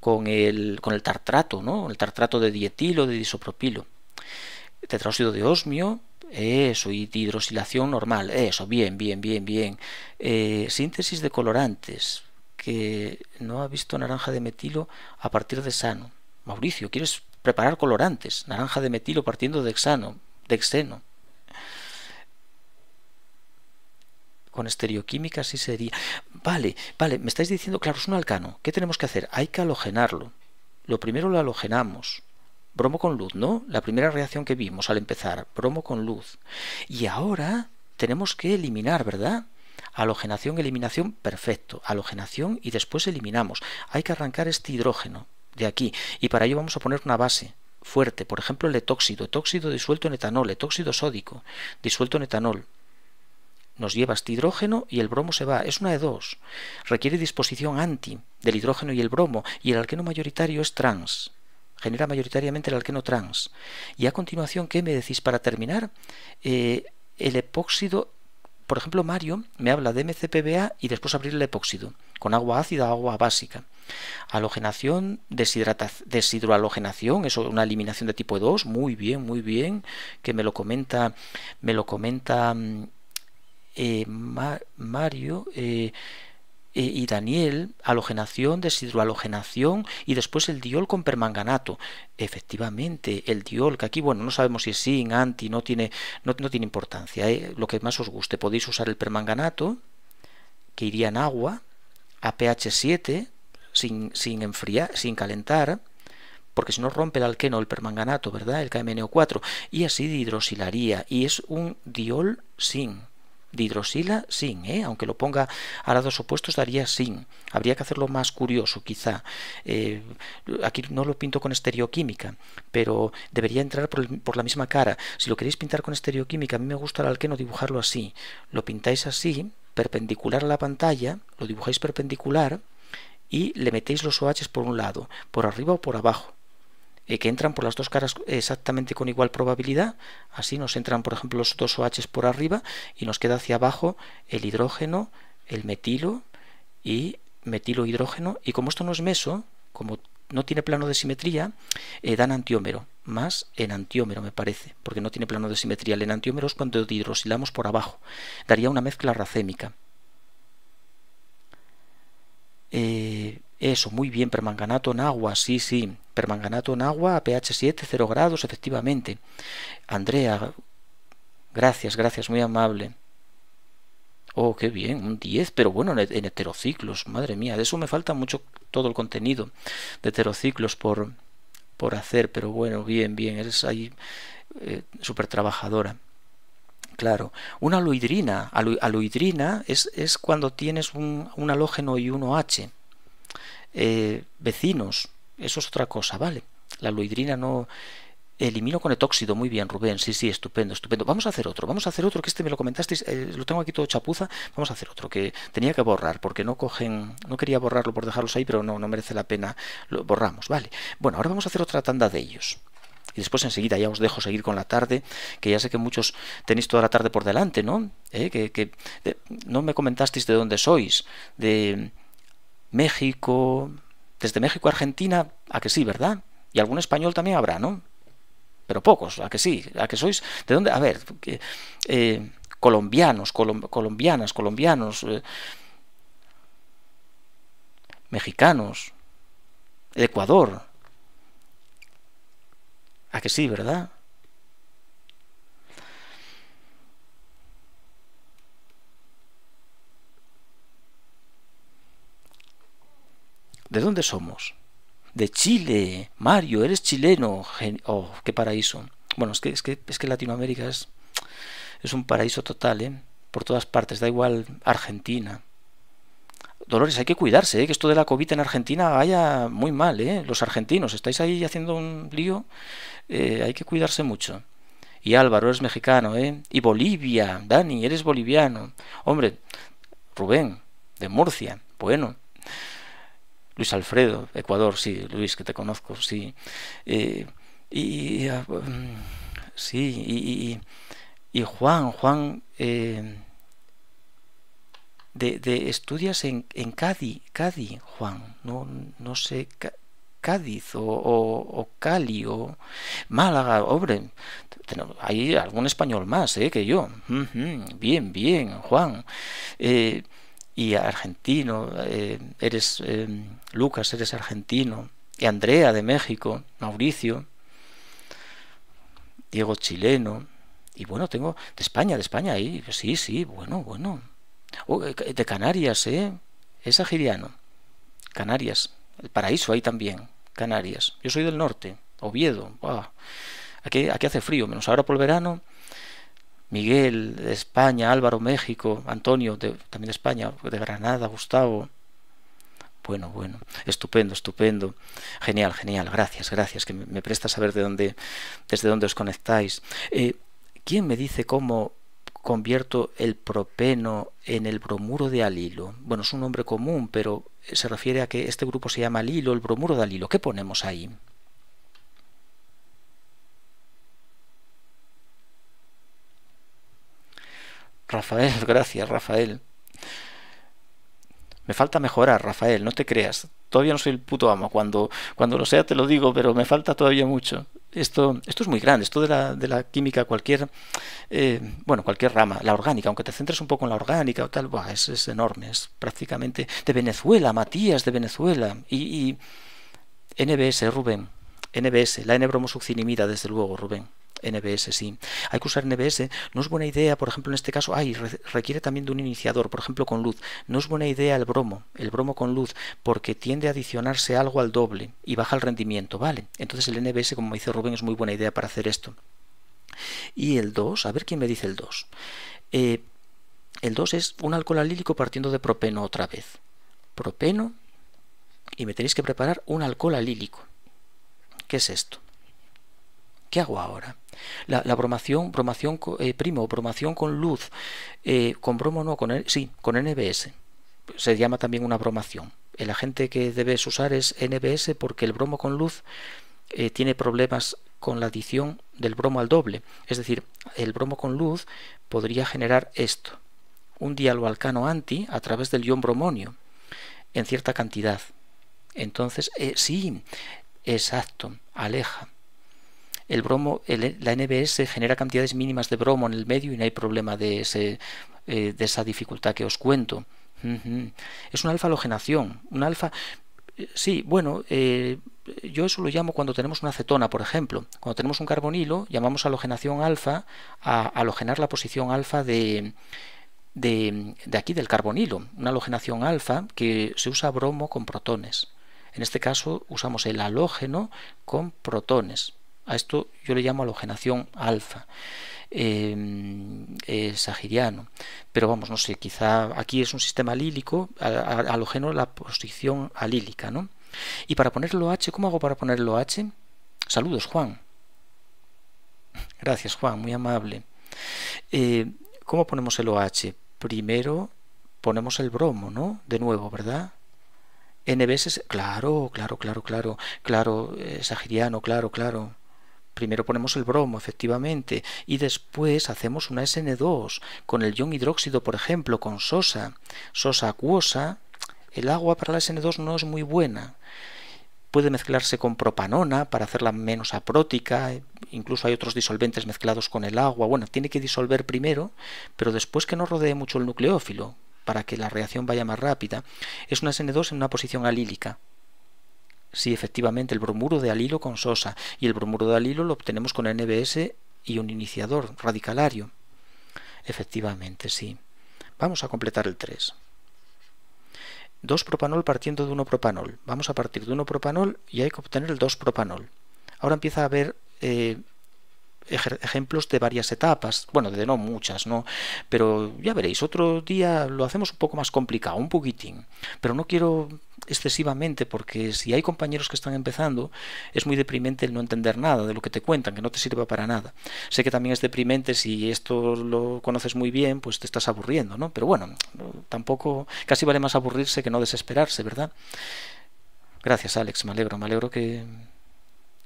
Con el, con el tartrato, ¿no? El tartrato de dietilo, de disopropilo. Tetraóxido de osmio, eso, y hidrosilación normal, eso, bien, bien, bien, bien. Eh, síntesis de colorantes, que no ha visto naranja de metilo a partir de sano. Mauricio, ¿quieres Preparar colorantes, naranja de metilo partiendo de hexano, de hexeno. Con estereoquímica sí sería. Vale, vale, me estáis diciendo, claro, es un alcano. ¿Qué tenemos que hacer? Hay que halogenarlo. Lo primero lo halogenamos. Bromo con luz, ¿no? La primera reacción que vimos al empezar, bromo con luz. Y ahora tenemos que eliminar, ¿verdad? Halogenación, eliminación, perfecto. Halogenación y después eliminamos. Hay que arrancar este hidrógeno de aquí. Y para ello vamos a poner una base fuerte, por ejemplo el etóxido, etóxido disuelto en etanol, etóxido sódico, disuelto en etanol. Nos lleva este hidrógeno y el bromo se va. Es una de dos. Requiere disposición anti del hidrógeno y el bromo, y el alqueno mayoritario es trans. Genera mayoritariamente el alqueno trans. Y a continuación, ¿qué me decís para terminar? Eh, el epóxido por ejemplo, Mario me habla de MCPBA y después abrir el epóxido, con agua ácida o agua básica. Halogenación, deshidrohalogenación, eso es una eliminación de tipo 2, muy bien, muy bien, que me lo comenta, me lo comenta mm, eh, Mario. Eh, eh, y Daniel, halogenación, deshidrohalogenación y después el diol con permanganato. Efectivamente, el diol, que aquí, bueno, no sabemos si es sin, anti, no tiene, no, tiene importancia, lo que más os guste. Podéis usar el permanganato, que iría en agua, a pH 7, sin, enfriar, sin calentar, porque si no rompe el alqueno, el permanganato, ¿verdad? El KMNO4, y así hidrosilaría y es un diol sin. Dihidrosila sin, ¿eh? aunque lo ponga a lados opuestos daría sin. Habría que hacerlo más curioso, quizá. Eh, aquí no lo pinto con estereoquímica, pero debería entrar por, por la misma cara. Si lo queréis pintar con estereoquímica, a mí me gusta el alqueno dibujarlo así. Lo pintáis así, perpendicular a la pantalla, lo dibujáis perpendicular, y le metéis los OH por un lado, por arriba o por abajo, eh, que entran por las dos caras exactamente con igual probabilidad, así nos entran por ejemplo los dos OH por arriba y nos queda hacia abajo el hidrógeno, el metilo y metilo hidrógeno y como esto no es meso, como no tiene plano de simetría, eh, dan antiómero, más enantiómero me parece, porque no tiene plano de simetría. El enantiómero es cuando hidrosilamos por abajo, daría una mezcla racémica. Eh, eso, muy bien, permanganato en agua, sí, sí. Permanganato en agua a pH 7, 0 grados, efectivamente. Andrea, gracias, gracias, muy amable. Oh, qué bien, un 10, pero bueno, en heterociclos, madre mía, de eso me falta mucho todo el contenido de heterociclos por, por hacer, pero bueno, bien, bien, eres ahí eh, súper trabajadora. Claro, una aluidrina es, cuando tienes un, un, halógeno y un OH. vecinos, eso es otra cosa, ¿vale? La aluidrina no... Elimino con etóxido, muy bien, Rubén. Sí, sí, estupendo, estupendo. Vamos a hacer otro, vamos a hacer otro, que este me lo comentasteis, eh, lo tengo aquí todo chapuza. Vamos a hacer otro, que tenía que borrar, porque no cogen, no quería borrarlo por dejarlos ahí, pero no, no merece la pena, lo borramos, vale. Bueno, ahora vamos a hacer otra tanda de ellos y después enseguida ya os dejo seguir con la tarde, que ya sé que muchos tenéis toda la tarde por delante, ¿no? Eh, que, no me comentasteis de dónde sois, de México, desde México a Argentina, a que sí, ¿verdad? Y algún español también habrá, ¿no? Pero pocos, a que sí, a que sois, ¿de dónde? A ver, eh, colombianos, colombianas, colombianos, eh, mexicanos, Ecuador, Ah, que sí, ¿verdad? ¿De dónde somos? De Chile. Mario, eres chileno. Oh, qué paraíso. Bueno, es que, es que, es que Latinoamérica es, es un paraíso total, ¿eh? Por todas partes. Da igual Argentina, Dolores, hay que cuidarse, ¿eh? que esto de la COVID en Argentina vaya muy mal. ¿eh? Los argentinos, estáis ahí haciendo un lío, eh, hay que cuidarse mucho. Y Álvaro, eres mexicano, ¿eh? Y Bolivia, Dani, eres boliviano. Hombre, Rubén, de Murcia, bueno. Luis Alfredo, Ecuador, sí, Luis, que te conozco, sí. Eh, y, ah, mm, sí, y, y, Juan, Juan de, de estudias en, Cádiz, Cádiz, Juan, no, no sé, Cádiz o, o, Cali o Málaga, hombre, hay algún español más ¿eh? que yo. Bien, bien, Juan. Eh, y argentino, eh, eres em, Lucas, eres argentino. Y Andrea de México, Mauricio, Diego chileno. Y bueno, tengo de España, de España ahí. Sí, sí, bueno, bueno. Eh, de Canarias, ¿eh? Es giriano. Canarias. El paraíso ahí también. Canarias. Yo soy del norte. Oviedo. Aquí, aquí hace frío, menos ahora por el verano. Miguel de España, Álvaro México, Antonio de, también de España, de Granada, Gustavo. Bueno, bueno, estupendo, estupendo. Genial, genial. Gracias, gracias, que me, presta saber de dónde, desde dónde os conectáis. Eh, ¿Quién me dice cómo convierto el propeno en el bromuro de alilo. Bueno, es un nombre común, pero se refiere a que este grupo se llama alilo, el bromuro de alilo. ¿Qué ponemos ahí? Rafael, gracias, Rafael. Me falta mejorar, Rafael, no te creas. Todavía no soy el puto amo. Cuando, cuando lo sea te lo digo, pero me falta todavía mucho. Esto, esto es muy grande, esto de la, de la química, cualquier, eh, bueno, cualquier rama, la orgánica, aunque te centres un poco en la orgánica o tal, buah, es, enorme, es prácticamente de Venezuela, Matías de Venezuela, y, y NBS, Rubén, NBS, la N-bromosuccinimida, desde luego, Rubén. NBS, sí. Hay que usar NBS. No es buena idea, por ejemplo, en este caso, ay, requiere también de un iniciador, por ejemplo, con luz. No es buena idea el bromo, el bromo con luz, porque tiende a adicionarse algo al doble y baja el rendimiento, ¿vale? Entonces el NBS, como dice Rubén, es muy buena idea para hacer esto. Y el 2, a ver quién me dice el 2. Eh, el 2 es un alcohol alílico partiendo de propeno otra vez. Propeno y me tenéis que preparar un alcohol alílico. ¿Qué es esto? ¿Qué hago ahora? La, bromación, bromación eh, primo, bromación con luz, eh, con bromo no, con, sí, con NBS. Se llama también una bromación. El agente que debes usar es NBS porque el bromo con luz eh, tiene problemas con la adición del bromo al doble. Es decir, el bromo con luz podría generar esto. Un alcano anti a través del ion bromonio en cierta cantidad. Entonces, sí, exacto, aleja el bromo, la NBS genera cantidades mínimas de bromo en el medio y no hay problema de, eh, esa dificultad que os cuento. Es una alfa halogenación, eh, un alfa... Sí, bueno, eh, yo eso lo llamo cuando tenemos una acetona, por ejemplo. Cuando tenemos un carbonilo, llamamos halogenación alfa a halogenar la posición alfa de, de aquí, del carbonilo. Una halogenación alfa que se usa bromo con protones. En este caso usamos el halógeno con protones a esto yo le llamo halogenación alfa. Em, eh, Pero vamos, no sé, quizá aquí es un sistema alílico, halogeno la posición alílica, ¿no? Y para ponerlo H, ¿cómo hago para ponerlo H? Saludos, Juan. Gracias, Juan, muy amable. Eh, ¿Cómo ponemos el OH? Primero ponemos el bromo, ¿no? De nuevo, ¿verdad? NBS, claro, claro, claro, claro, claro, eh, sagiriano, claro, claro. Primero ponemos el bromo, efectivamente, y después hacemos una SN2 con el ion hidróxido, por ejemplo, con sosa. Sosa acuosa, el agua para la SN2 no es muy buena. Puede mezclarse con propanona para hacerla menos aprótica, incluso hay otros disolventes mezclados con el agua. Bueno, tiene que disolver primero, pero después que no rodee mucho el nucleófilo, para que la reacción vaya más rápida. Es una SN2 en una posición alílica, Sí, efectivamente, el bromuro de alilo con sosa y el bromuro de alilo lo obtenemos con NBS y un iniciador radicalario. Efectivamente, sí. Vamos a completar el 3. 2 propanol partiendo de 1 propanol. Vamos a partir de 1 propanol y hay que obtener el 2 propanol. Ahora empieza a haber eh, ejemplos de varias etapas, bueno, de no muchas, ¿no? Pero ya veréis, otro día lo hacemos un poco más complicado, un poquitín. Pero no quiero excesivamente, porque si hay compañeros que están empezando, es muy deprimente el no entender nada de lo que te cuentan, que no te sirva para nada. Sé que también es deprimente si esto lo conoces muy bien, pues te estás aburriendo, ¿no? Pero bueno, tampoco, casi vale más aburrirse que no desesperarse, ¿verdad? Gracias, Alex, me alegro, me alegro que...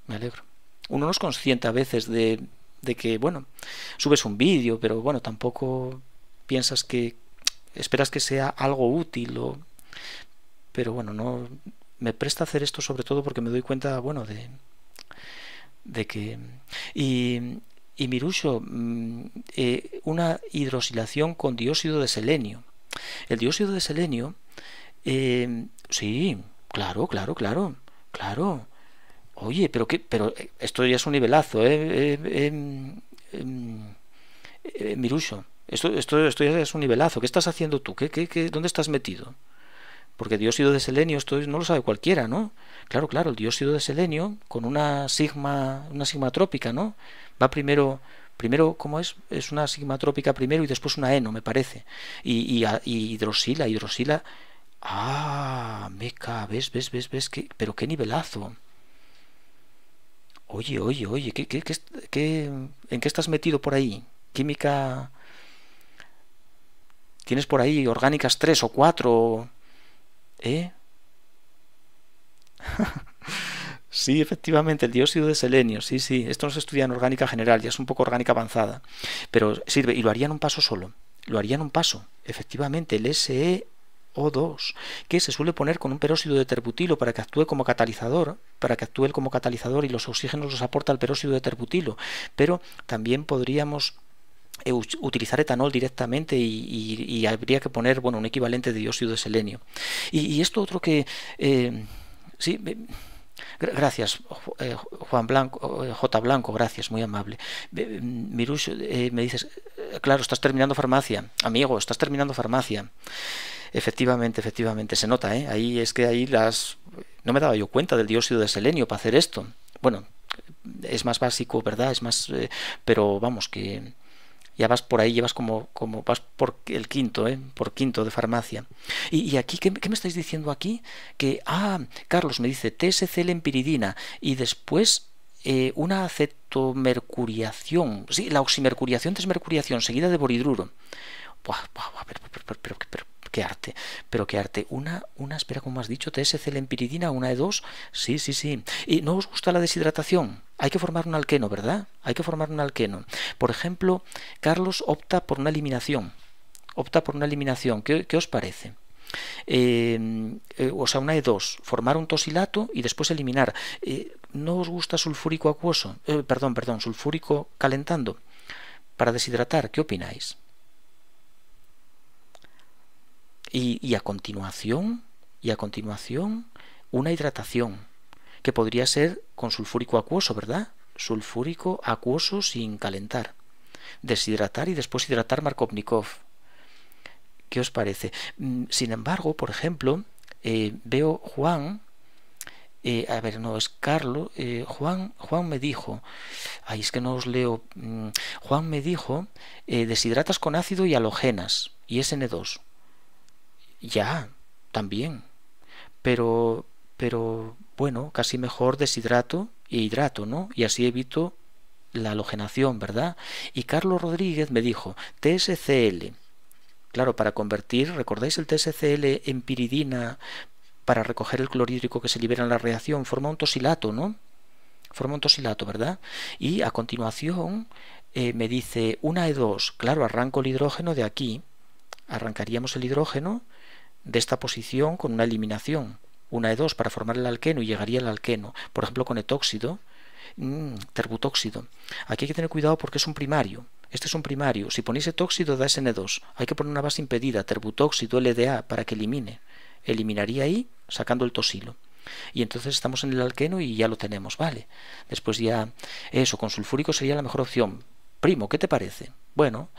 Me alegro. Uno no es consciente a veces de, de que, bueno, subes un vídeo, pero bueno, tampoco piensas que... Esperas que sea algo útil o pero bueno, no me presta hacer esto sobre todo porque me doy cuenta, bueno, de, de que... Y, y Mirusho, mm, eh, una hidrosilación con dióxido de selenio. El dióxido de selenio, eh, sí, claro, claro, claro, claro. Oye, pero qué, pero eh, esto ya es un nivelazo, em, em, ¿eh? Mirusho, esto, esto, esto ya es un nivelazo. ¿Qué estás haciendo tú? ¿Qué, qué, ¿Dónde estás metido? porque dióxido de selenio, esto no lo sabe cualquiera, ¿no? Claro, claro, el dióxido de selenio con una sigma, una sigma trópica, ¿no? Va primero, primero, ¿cómo es? Es una sigma trópica primero y después una eno, me parece. Y, hidrosila, hidrosila. Ah, meca, ves, ves, ves, ves, pero qué nivelazo. Oye, oye, oye, en qué estás metido por ahí? Química... Tienes por ahí orgánicas tres o cuatro ¿Eh? sí, efectivamente, el dióxido de selenio, sí, sí. Esto no se estudia en orgánica general, ya es un poco orgánica avanzada. Pero sirve, y lo harían un paso solo. Lo harían un paso, efectivamente, el seo 2 que se suele poner con un peróxido de terbutilo para que actúe como catalizador, para que actúe como catalizador y los oxígenos los aporta el peróxido de terbutilo, pero también podríamos eh, utilizar etanol directamente y, habría que poner bueno un equivalente de dióxido de selenio y, esto otro que eh, sí Gracias, eh, Juan Blanco, J. Blanco, gracias, muy amable. Mirush, me dices, claro, estás terminando farmacia, amigo, estás terminando farmacia. Efectivamente, efectivamente, se nota, ¿eh? Ahí es que ahí las... No me daba yo cuenta del dióxido de selenio para hacer esto. Bueno, es más básico, ¿verdad? Es más... pero vamos, que ya vas por ahí, llevas como, como vas por el quinto, ¿eh? por quinto de farmacia. Y, aquí, ¿qué, me estáis diciendo aquí? Que, ah, Carlos me dice TSC-lempiridina y después eh, una acetomercuriación, sí, la oximercuriación, desmercuriación, seguida de boridruro. pero, qué arte, pero qué arte. Una, una, espera, como has dicho, TSC lempiridina, una de dos. Sí, sí, sí. ¿Y no os gusta la deshidratación? Hay que formar un alqueno, ¿verdad? Hay que formar un alqueno. Por ejemplo, Carlos opta por una eliminación. Opta por una eliminación. ¿Qué, os parece? Em, eh, o sea, una de dos, formar un tosilato y después eliminar. Eh, ¿No os gusta sulfúrico acuoso? Eh, perdón, perdón, sulfúrico calentando para deshidratar. ¿Qué opináis? Y, a continuación, y a continuación, una hidratación, que podría ser con sulfúrico acuoso, ¿verdad? Sulfúrico acuoso sin calentar. Deshidratar y después hidratar Markovnikov. ¿Qué os parece? Mm, sin embargo, por ejemplo, eh, veo Juan, eh, a ver, no es Carlos, eh, Juan, Juan me dijo, ay, es que no os leo, mm, Juan me dijo, deshidratas con ácido y halogenas, y SN2. Ya, también. Pero, pero, bueno, casi mejor deshidrato e hidrato, ¿no? Y así evito la halogenación, ¿verdad? Y Carlos Rodríguez me dijo, TSCL. Claro, para convertir, ¿recordáis el TSCL en piridina para recoger el clorhídrico que se libera en la reacción? Forma un tosilato, ¿no? Forma un tosilato, ¿verdad? Y a continuación eh, me dice una E2. Claro, arranco el hidrógeno de aquí. Arrancaríamos el hidrógeno de esta posición con una eliminación, una E2 para formar el alqueno y llegaría el alqueno, por ejemplo con etóxido, mmm, terbutóxido. Aquí hay que tener cuidado porque es un primario. Este es un primario. Si ponéis etóxido da SN2. Hay que poner una base impedida, terbutóxido, LDA, para que elimine. Eliminaría ahí sacando el tosilo. Y entonces estamos en el alqueno y ya lo tenemos, vale. Después ya eso, con sulfúrico sería la mejor opción. Primo, ¿qué te parece? Bueno,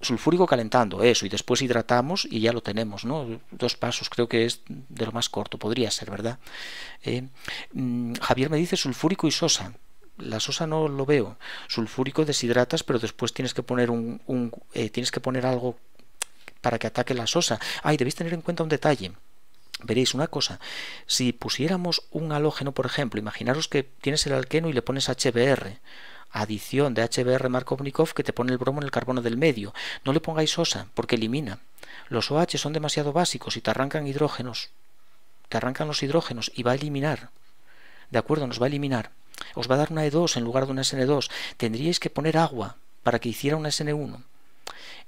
sulfúrico calentando, eso, y después hidratamos y ya lo tenemos, ¿no? Dos pasos, creo que es de lo más corto, podría ser, ¿verdad? Eh, mm, Javier me dice sulfúrico y sosa. La sosa no lo veo. Sulfúrico deshidratas, pero después tienes que poner un, un eh, tienes que poner algo para que ataque la sosa. Ay, debéis tener en cuenta un detalle. Veréis una cosa, si pusiéramos un halógeno, por ejemplo, imaginaros que tienes el alqueno y le pones HBr, adición de HBr Markovnikov que te pone el bromo en el carbono del medio. No le pongáis OSA, porque elimina. Los OH son demasiado básicos y te arrancan hidrógenos. Te arrancan los hidrógenos y va a eliminar. ¿De acuerdo? Nos va a eliminar. Os va a dar una E2 en lugar de una SN2. Tendríais que poner agua para que hiciera una SN1.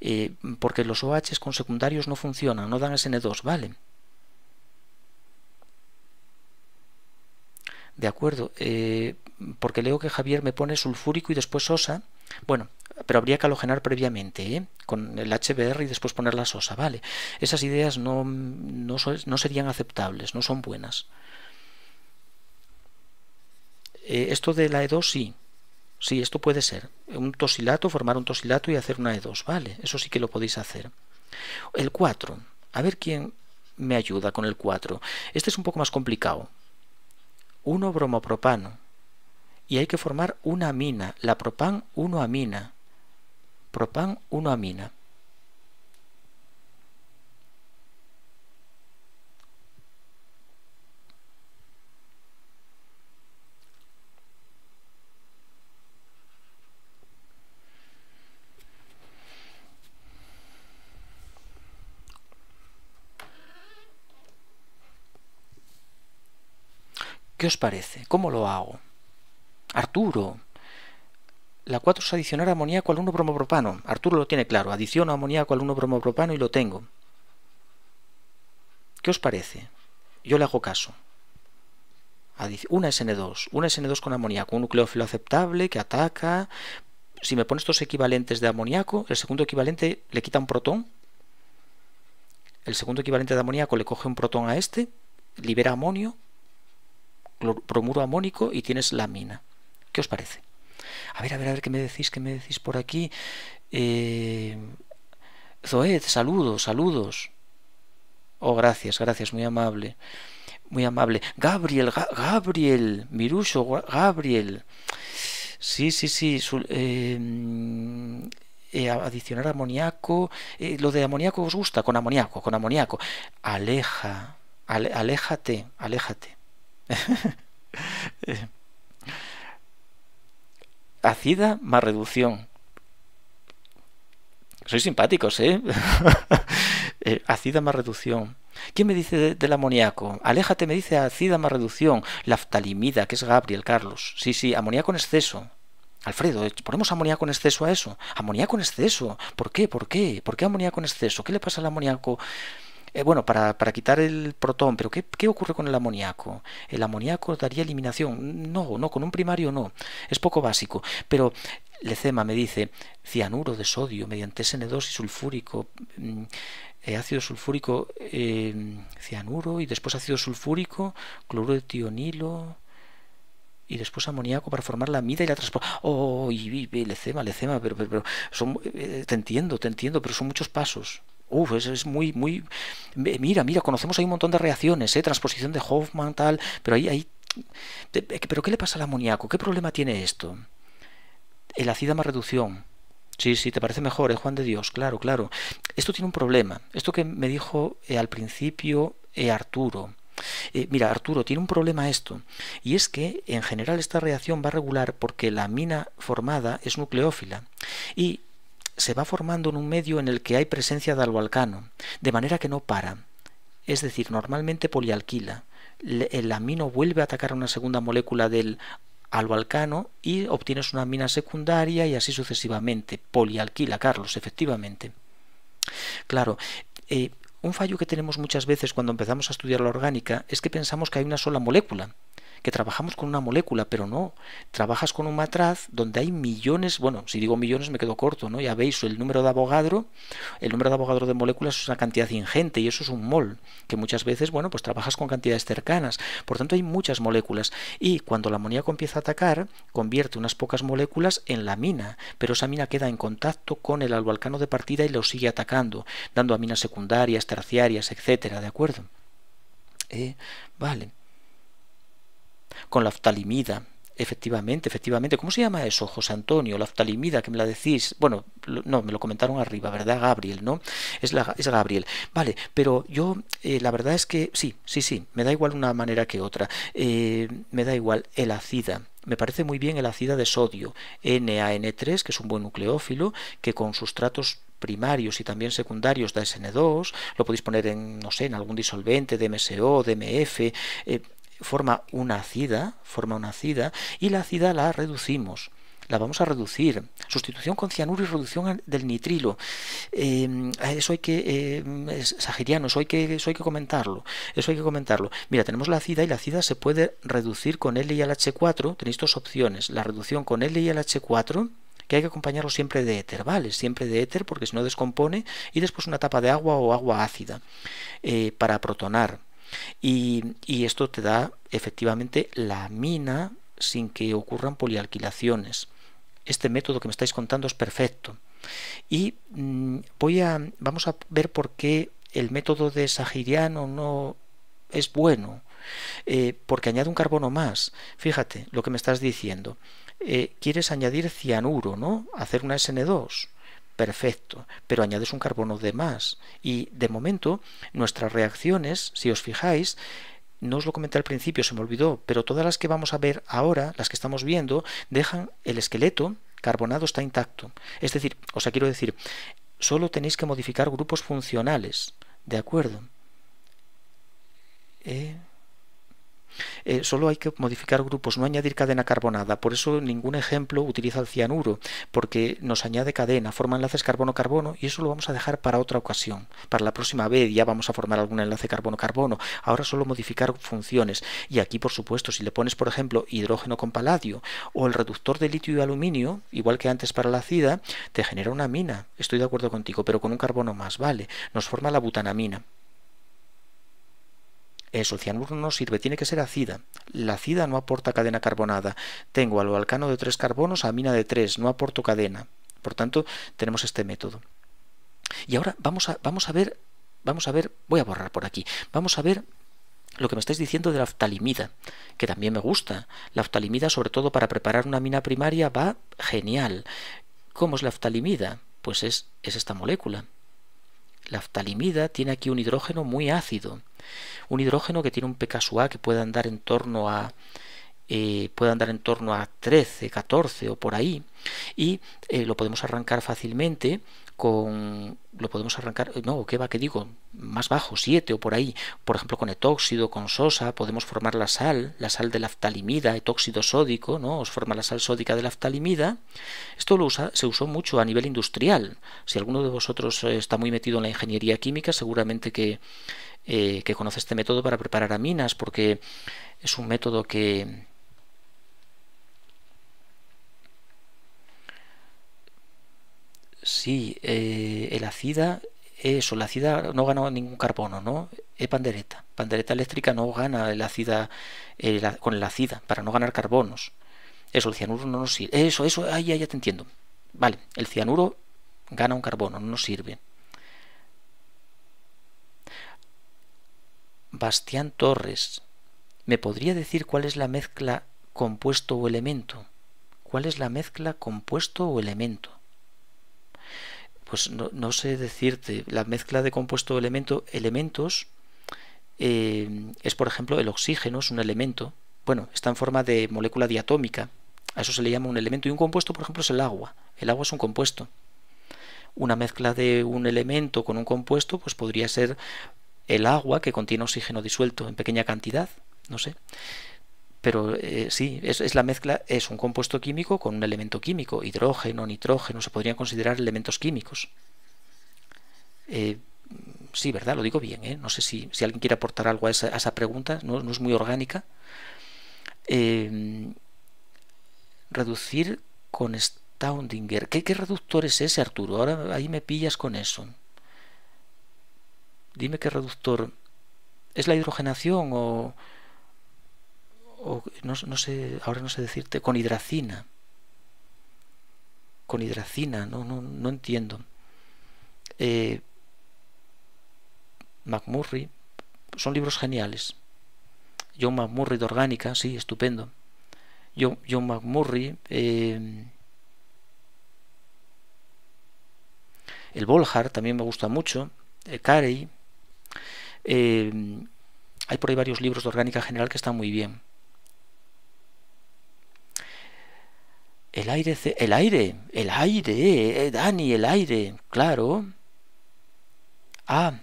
Eh, porque los OH con secundarios no funcionan, no dan SN2, ¿vale? De acuerdo. Eh, porque leo que Javier me pone sulfúrico y después sosa. Bueno, pero habría que halogenar previamente, ¿eh? con el HBR y después poner la sosa, ¿vale? Esas ideas no, serían aceptables, no son buenas. Eh, esto de la E2 sí, sí, esto puede ser. Un tosilato, formar un tosilato y hacer una E2, ¿vale? Eso sí que lo podéis hacer. El 4, a ver quién me ayuda con el 4. Este es un poco más complicado. uno bromopropano y hay que formar una amina, la propan 1 amina. Propan 1 amina. ¿Qué os parece? ¿Cómo lo hago? Arturo. La 4 es adicionar amoníaco al 1 bromopropano. Arturo lo tiene claro. Adiciono amoníaco al 1 bromopropano y lo tengo. ¿Qué os parece? Yo le hago caso. Una SN2, una SN2 con amoníaco, un nucleófilo aceptable que ataca. Si me pones estos equivalentes de amoníaco, el segundo equivalente le quita un protón. El segundo equivalente de amoníaco le coge un protón a este, libera amonio, bromuro amónico y tienes la mina. ¿Qué os parece? A ver, a ver, a ver, ¿qué me decís? ¿Qué me decís por aquí? Eh... Zoed, saludos, saludos. Oh, gracias, gracias, muy amable. Muy amable. Gabriel, Gabriel, Mirusho, Gabriel. Sí, sí, sí. Eh, eh, adicionar amoníaco. Eh, lo de amoníaco os gusta, con amoníaco, con amoníaco. Aleja, aléjate, aléjate. Acida más reducción. Sois simpáticos, ¿eh? acida eh, más reducción. ¿Quién me dice del amoníaco? Aléjate, me dice acida más reducción. Laftalimida, que es Gabriel, Carlos. Sí, sí, amoníaco en exceso. Alfredo, eh, ponemos amoníaco en exceso a eso. Amoníaco en exceso. ¿Por qué? ¿Por qué? ¿Por qué amoníaco en exceso? ¿Qué le pasa al amoníaco? Eh, bueno, para, para, quitar el protón, pero ¿qué, ¿qué, ocurre con el amoníaco? ¿El amoníaco daría eliminación? No, no, con un primario no, es poco básico, pero Lecema me dice cianuro de sodio mediante SN2 y sulfúrico, mm, eh, ácido sulfúrico, eh, cianuro y después ácido sulfúrico, cloruro de tionilo, y después amoníaco para formar la amida y la transporta. Oh, lecema, lecema, pero, pero, son, te entiendo, te entiendo, pero son muchos pasos. Uf, es muy, muy... Mira, mira, conocemos ahí un montón de reacciones, ¿eh? transposición de Hoffman, tal, pero ahí, ahí... Eh, ¿Pero qué le pasa al amoníaco? ¿Qué problema tiene esto? El más reducción. Sí, sí, te parece mejor, ¿eh? Juan de Dios, claro, claro. Esto tiene un problema. Esto que me dijo eh, al principio eh, Arturo. mira, Arturo, tiene un problema esto, y es que en general esta reacción va a regular porque la amina formada es nucleófila. Y se va formando en un medio en el que hay presencia de aloalcano, de manera que no para, es decir, normalmente polialquila. El amino vuelve a atacar una segunda molécula del aloalcano y obtienes una amina secundaria y así sucesivamente. Polialquila, Carlos, efectivamente. Claro, eh, un fallo que tenemos muchas veces cuando empezamos a estudiar la orgánica es que pensamos que hay una sola molécula que trabajamos con una molécula, pero no, trabajas con un matraz donde hay millones, bueno, si digo millones me quedo corto, ¿no? Ya veis, el número de abogadro. el número de abogadro de moléculas es una cantidad ingente y eso es un mol, que muchas veces, bueno, pues trabajas con cantidades cercanas, por tanto hay muchas moléculas y cuando la amoníaco empieza a atacar, convierte unas pocas moléculas en la mina, pero esa mina queda en contacto con el albalcano de partida y lo sigue atacando, dando a minas secundarias, terciarias, etcétera, ¿de acuerdo? Eh, vale con la oftalimida. Efectivamente, efectivamente. ¿Cómo se llama eso, José Antonio? La oftalimida, que me la decís. Bueno, no, me lo comentaron arriba, ¿verdad, Gabriel? ¿No? Es, la, Gabriel. Vale, pero yo, eh, la verdad es que sí, sí, sí, me da igual una manera que otra. Eh, me da igual el acida. Me parece muy bien el acida de sodio, NAN3, que es un buen nucleófilo, que con sustratos primarios y también secundarios da SN2, lo podéis poner en, no sé, en algún disolvente DMSO DMF eh, forma una acida, forma una acida, y la acida la reducimos. La vamos a reducir. Sustitución con cianuro y reducción del nitrilo. Em, eso hay que. Eh, eso hay que, que comentarlo. Eso hay que comentarlo. Mira, tenemos la acida y la acida se puede reducir con L y h 4 Tenéis dos opciones. La reducción con L y h 4 que hay que acompañarlo siempre de éter, Siempre de éter porque si no descompone y después una tapa de agua o agua ácida eh, para protonar. Y, esto te da efectivamente la mina sin que ocurran polialquilaciones. Este método que me estáis contando es perfecto. Y mm, voy a, vamos a ver por qué el método de Sajiriano no es bueno, eh, porque añade un carbono más. Fíjate lo que me estás diciendo. Eh, quieres añadir cianuro, ¿no? Hacer una SN2 perfecto, pero añades un carbono de más. Y de momento, nuestras reacciones, si os fijáis, no os lo comenté al principio, se me olvidó, pero todas las que vamos a ver ahora, las que estamos viendo, dejan el esqueleto carbonado está intacto. Es decir, o sea, quiero decir, solo tenéis que modificar grupos funcionales, ¿de acuerdo? Eh, eh, solo hay que modificar grupos, no añadir cadena carbonada. Por eso ningún ejemplo utiliza el cianuro, porque nos añade cadena, forma enlaces carbono-carbono y eso lo vamos a dejar para otra ocasión. Para la próxima vez ya vamos a formar algún enlace carbono-carbono. Ahora solo modificar funciones. Y aquí, por supuesto, si le pones, por ejemplo, hidrógeno con paladio o el reductor de litio y aluminio, igual que antes para la acida, te genera una mina. Estoy de acuerdo contigo, pero con un carbono más, vale. Nos forma la butanamina. Eso, el cianuro no sirve, tiene que ser ácida. La ácida no aporta cadena carbonada. Tengo al alcano de tres carbonos, amina de 3, no aporto cadena. Por tanto, tenemos este método. Y ahora vamos a, vamos a ver, vamos a ver, voy a borrar por aquí, vamos a ver lo que me estáis diciendo de la oftalimida, que también me gusta. La oftalimida, sobre todo para preparar una mina primaria, va genial. ¿Cómo es la oftalimida? Pues es, esta molécula. La oftalimida tiene aquí un hidrógeno muy ácido. Un hidrógeno que tiene un pKa que puede andar en torno a eh, andar en torno a 13, 14 o por ahí y eh, lo podemos arrancar fácilmente con lo podemos arrancar, eh, no, qué va, qué digo, más bajo, 7 o por ahí, por ejemplo con etóxido, con sosa, podemos formar la sal, la sal de laftalimida, etóxido sódico, ¿no? Os forma la sal sódica de laftalimida. Esto lo usa, se usó mucho a nivel industrial. Si alguno de vosotros está muy metido en la ingeniería química, seguramente que eh, que conoce este método para preparar aminas, porque es un método que, Sí, eh, el acida, eso, el acida no gana ningún carbono, ¿no? es pandereta. Pandereta eléctrica no gana el acida con el acida para no ganar carbonos. Eso, el cianuro no nos sirve. Eso, eso, ahí ya te entiendo. Vale, el cianuro gana un carbono, no nos sirve. Bastián Torres. ¿Me podría decir cuál es la mezcla compuesto o elemento? ¿Cuál es la mezcla compuesto o elemento? Pues no, sé decirte, la mezcla de compuesto o elemento, elementos, eh, es por ejemplo el oxígeno, es un elemento, bueno, está en forma de molécula diatómica, a eso se le llama un elemento, y un compuesto por ejemplo es el agua, el agua es un compuesto. Una mezcla de un elemento con un compuesto, pues podría ser el agua que contiene oxígeno disuelto en pequeña cantidad, no sé. Pero eh, sí, es, la mezcla, es un compuesto químico con un elemento químico, hidrógeno, nitrógeno, se podrían considerar elementos químicos. Eh, sí, ¿verdad? Lo digo bien, ¿eh? No sé si, alguien quiere aportar algo a esa, pregunta, no, es muy orgánica. reducir con Staudinger. ¿Qué, ¿Qué reductor es ese, Arturo? Ahora ahí me pillas con eso. Dime qué reductor. ¿Es la hidrogenación o.? no, sé, ahora no sé decirte, con hidracina. Con hidracina, no, no, no entiendo. Eh, McMurray, son libros geniales. John McMurray de Orgánica, sí, estupendo. John, McMurray, eh, el Bolhar también me gusta mucho, eh, Carey, Em, hay por ahí varios libros de orgánica general que están muy bien. El aire, el aire, el aire, eh, Dani, el aire, claro. Ah,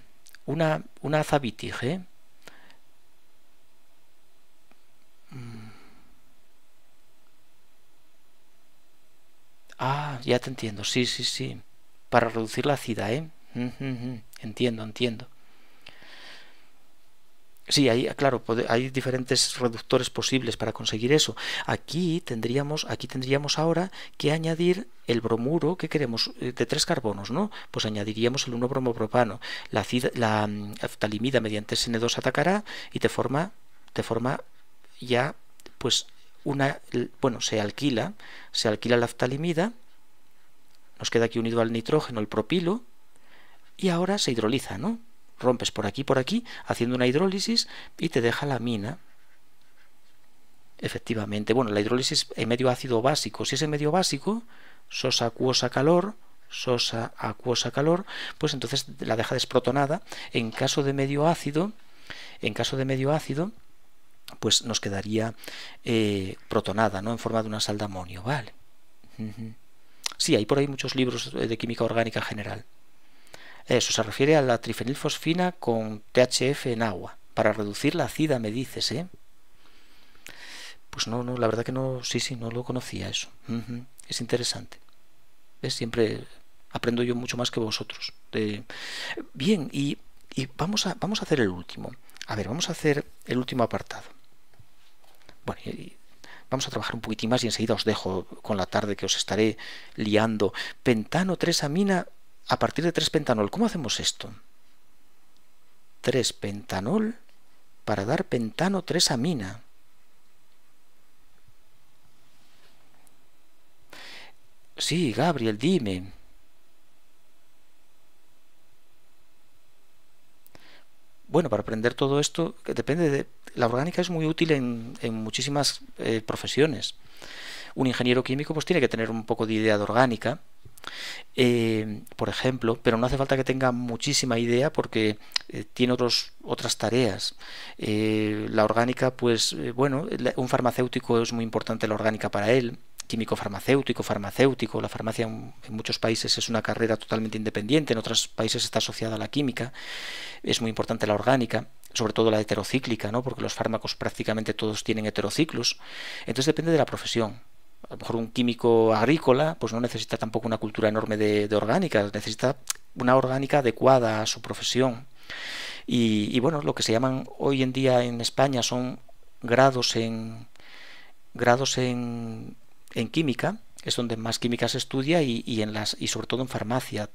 una, una mm. Ah, ya te entiendo, sí, sí, sí. Para reducir la acida ¿eh? Entiendo, entiendo. Sí, ahí, claro, hay diferentes reductores posibles para conseguir eso. Aquí tendríamos, aquí tendríamos ahora que añadir el bromuro que queremos eh, de tres carbonos, ¿no? Pues añadiríamos el 1-bromopropano. La, la mm, aftalimida mediante SN2 atacará y te forma, te forma ya, pues, una, bueno, se alquila, se alquila la aftalimida, nos queda aquí unido al nitrógeno el propilo y ahora se hidroliza, ¿no? rompes por aquí, por aquí, haciendo una hidrólisis y te deja la mina. Efectivamente, bueno, la hidrólisis en medio ácido básico, si es en medio básico, sosa, acuosa, calor, sosa, acuosa, calor, pues entonces la deja desprotonada. En caso de medio ácido, en caso de medio ácido, pues nos quedaría eh, protonada, ¿no? En forma de una sal de amonio, ¿vale? Sí, hay por ahí muchos libros eh, de química orgánica general. Eso se refiere a la trifenilfosfina con THF en agua, para reducir la acida, me dices, ¿eh? Pues no, no, la verdad que no, sí, sí, no lo conocía eso. Es interesante. Siempre aprendo yo mucho más que vosotros. bien, y, y, vamos, a, vamos a hacer el último. A ver, vamos a hacer el último apartado. Bueno, y, vamos a trabajar un poquitín más y enseguida os dejo con la tarde que os estaré liando. Pentano tres amina a partir de 3-pentanol. ¿Cómo hacemos esto? 3-pentanol para dar pentano 3-amina. Sí, Gabriel, dime. Bueno, para aprender todo esto, que depende de... La orgánica es muy útil en, muchísimas eh, profesiones. Un ingeniero químico pues tiene que tener un poco de idea de orgánica, eh, por ejemplo, pero no hace falta que tenga muchísima idea porque eh, tiene otros, otras tareas. Eh, la orgánica, pues bueno, un farmacéutico es muy importante la orgánica para él, químico farmacéutico, farmacéutico, la farmacia en muchos países es una carrera totalmente independiente, en otros países está asociada a la química, es muy importante la orgánica, sobre todo la heterocíclica, ¿no? porque los fármacos prácticamente todos tienen heterociclos, entonces depende de la profesión a lo mejor un químico agrícola, pues no necesita tampoco una cultura enorme de, de necesita una orgánica adecuada a su profesión. Y, bueno, lo que se llaman hoy en día en España son grados en grados en, en química, es donde más química se estudia y, y en las y sobre todo en farmacia.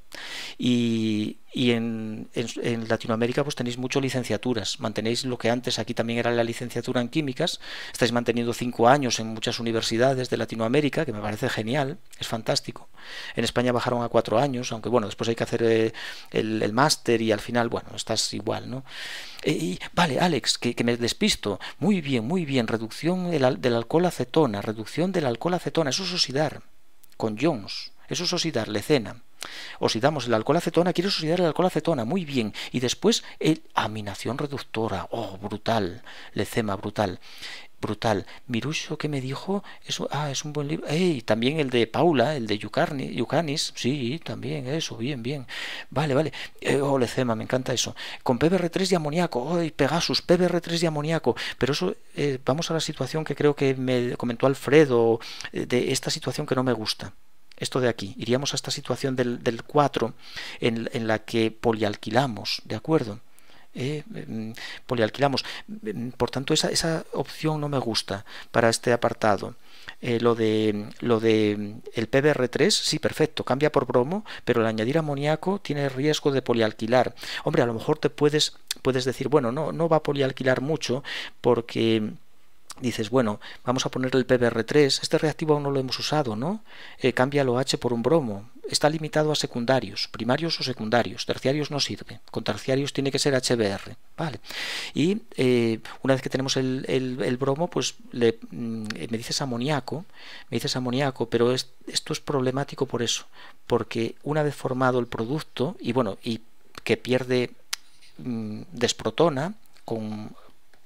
Y y en, en, Latinoamérica pues tenéis mucho licenciaturas, mantenéis lo que antes aquí también era la licenciatura en químicas, estáis manteniendo cinco años en muchas universidades de Latinoamérica, que me parece genial, es fantástico. En España bajaron a cuatro años, aunque bueno, después hay que hacer eh, el, máster y al final, bueno, estás igual, ¿no? Eh, y, vale, Alex, que, me despisto, muy bien, muy bien, reducción del, del alcohol acetona, reducción del alcohol acetona, eso es oxidar, con Jones, eso es oxidar, lecena. Oxidamos el alcohol acetona, quiero oxidar el alcohol acetona, muy bien. Y después el aminación reductora, oh, brutal, lecema brutal brutal. Miruso que me dijo, eso, ah, es un buen libro. Hey, también el de Paula, el de Yucarni, Yucanis, sí, también eso, bien, bien. Vale, vale. Eh, oh, Lecema, me encanta eso. Con PBR3 y amoníaco, oh, Pegasus, PBR3 y amoníaco. Pero eso, eh, vamos a la situación que creo que me comentó Alfredo, eh, de esta situación que no me gusta esto de aquí, iríamos a esta situación del, 4 en, la que polialquilamos, ¿de acuerdo? Eh, mm, polialquilamos. Mm, por tanto, esa, esa, opción no me gusta para este apartado. Eh, lo de lo de mm, el PBR3, sí, perfecto, cambia por bromo, pero el añadir amoníaco tiene riesgo de polialquilar. Hombre, a lo mejor te puedes, puedes decir, bueno, no, no va a polialquilar mucho porque dices, bueno, vamos a poner el PBR3, este reactivo aún no lo hemos usado, ¿no? cambia eh, cámbialo H por un bromo. Está limitado a secundarios, primarios o secundarios, terciarios no sirve, con terciarios tiene que ser HBR, ¿vale? Y eh, una vez que tenemos el, bromo, pues mm, eh, me dices amoníaco, me dices amoníaco, pero esto es problemático por eso, porque una vez formado el producto, y bueno, y que pierde, mm, desprotona, con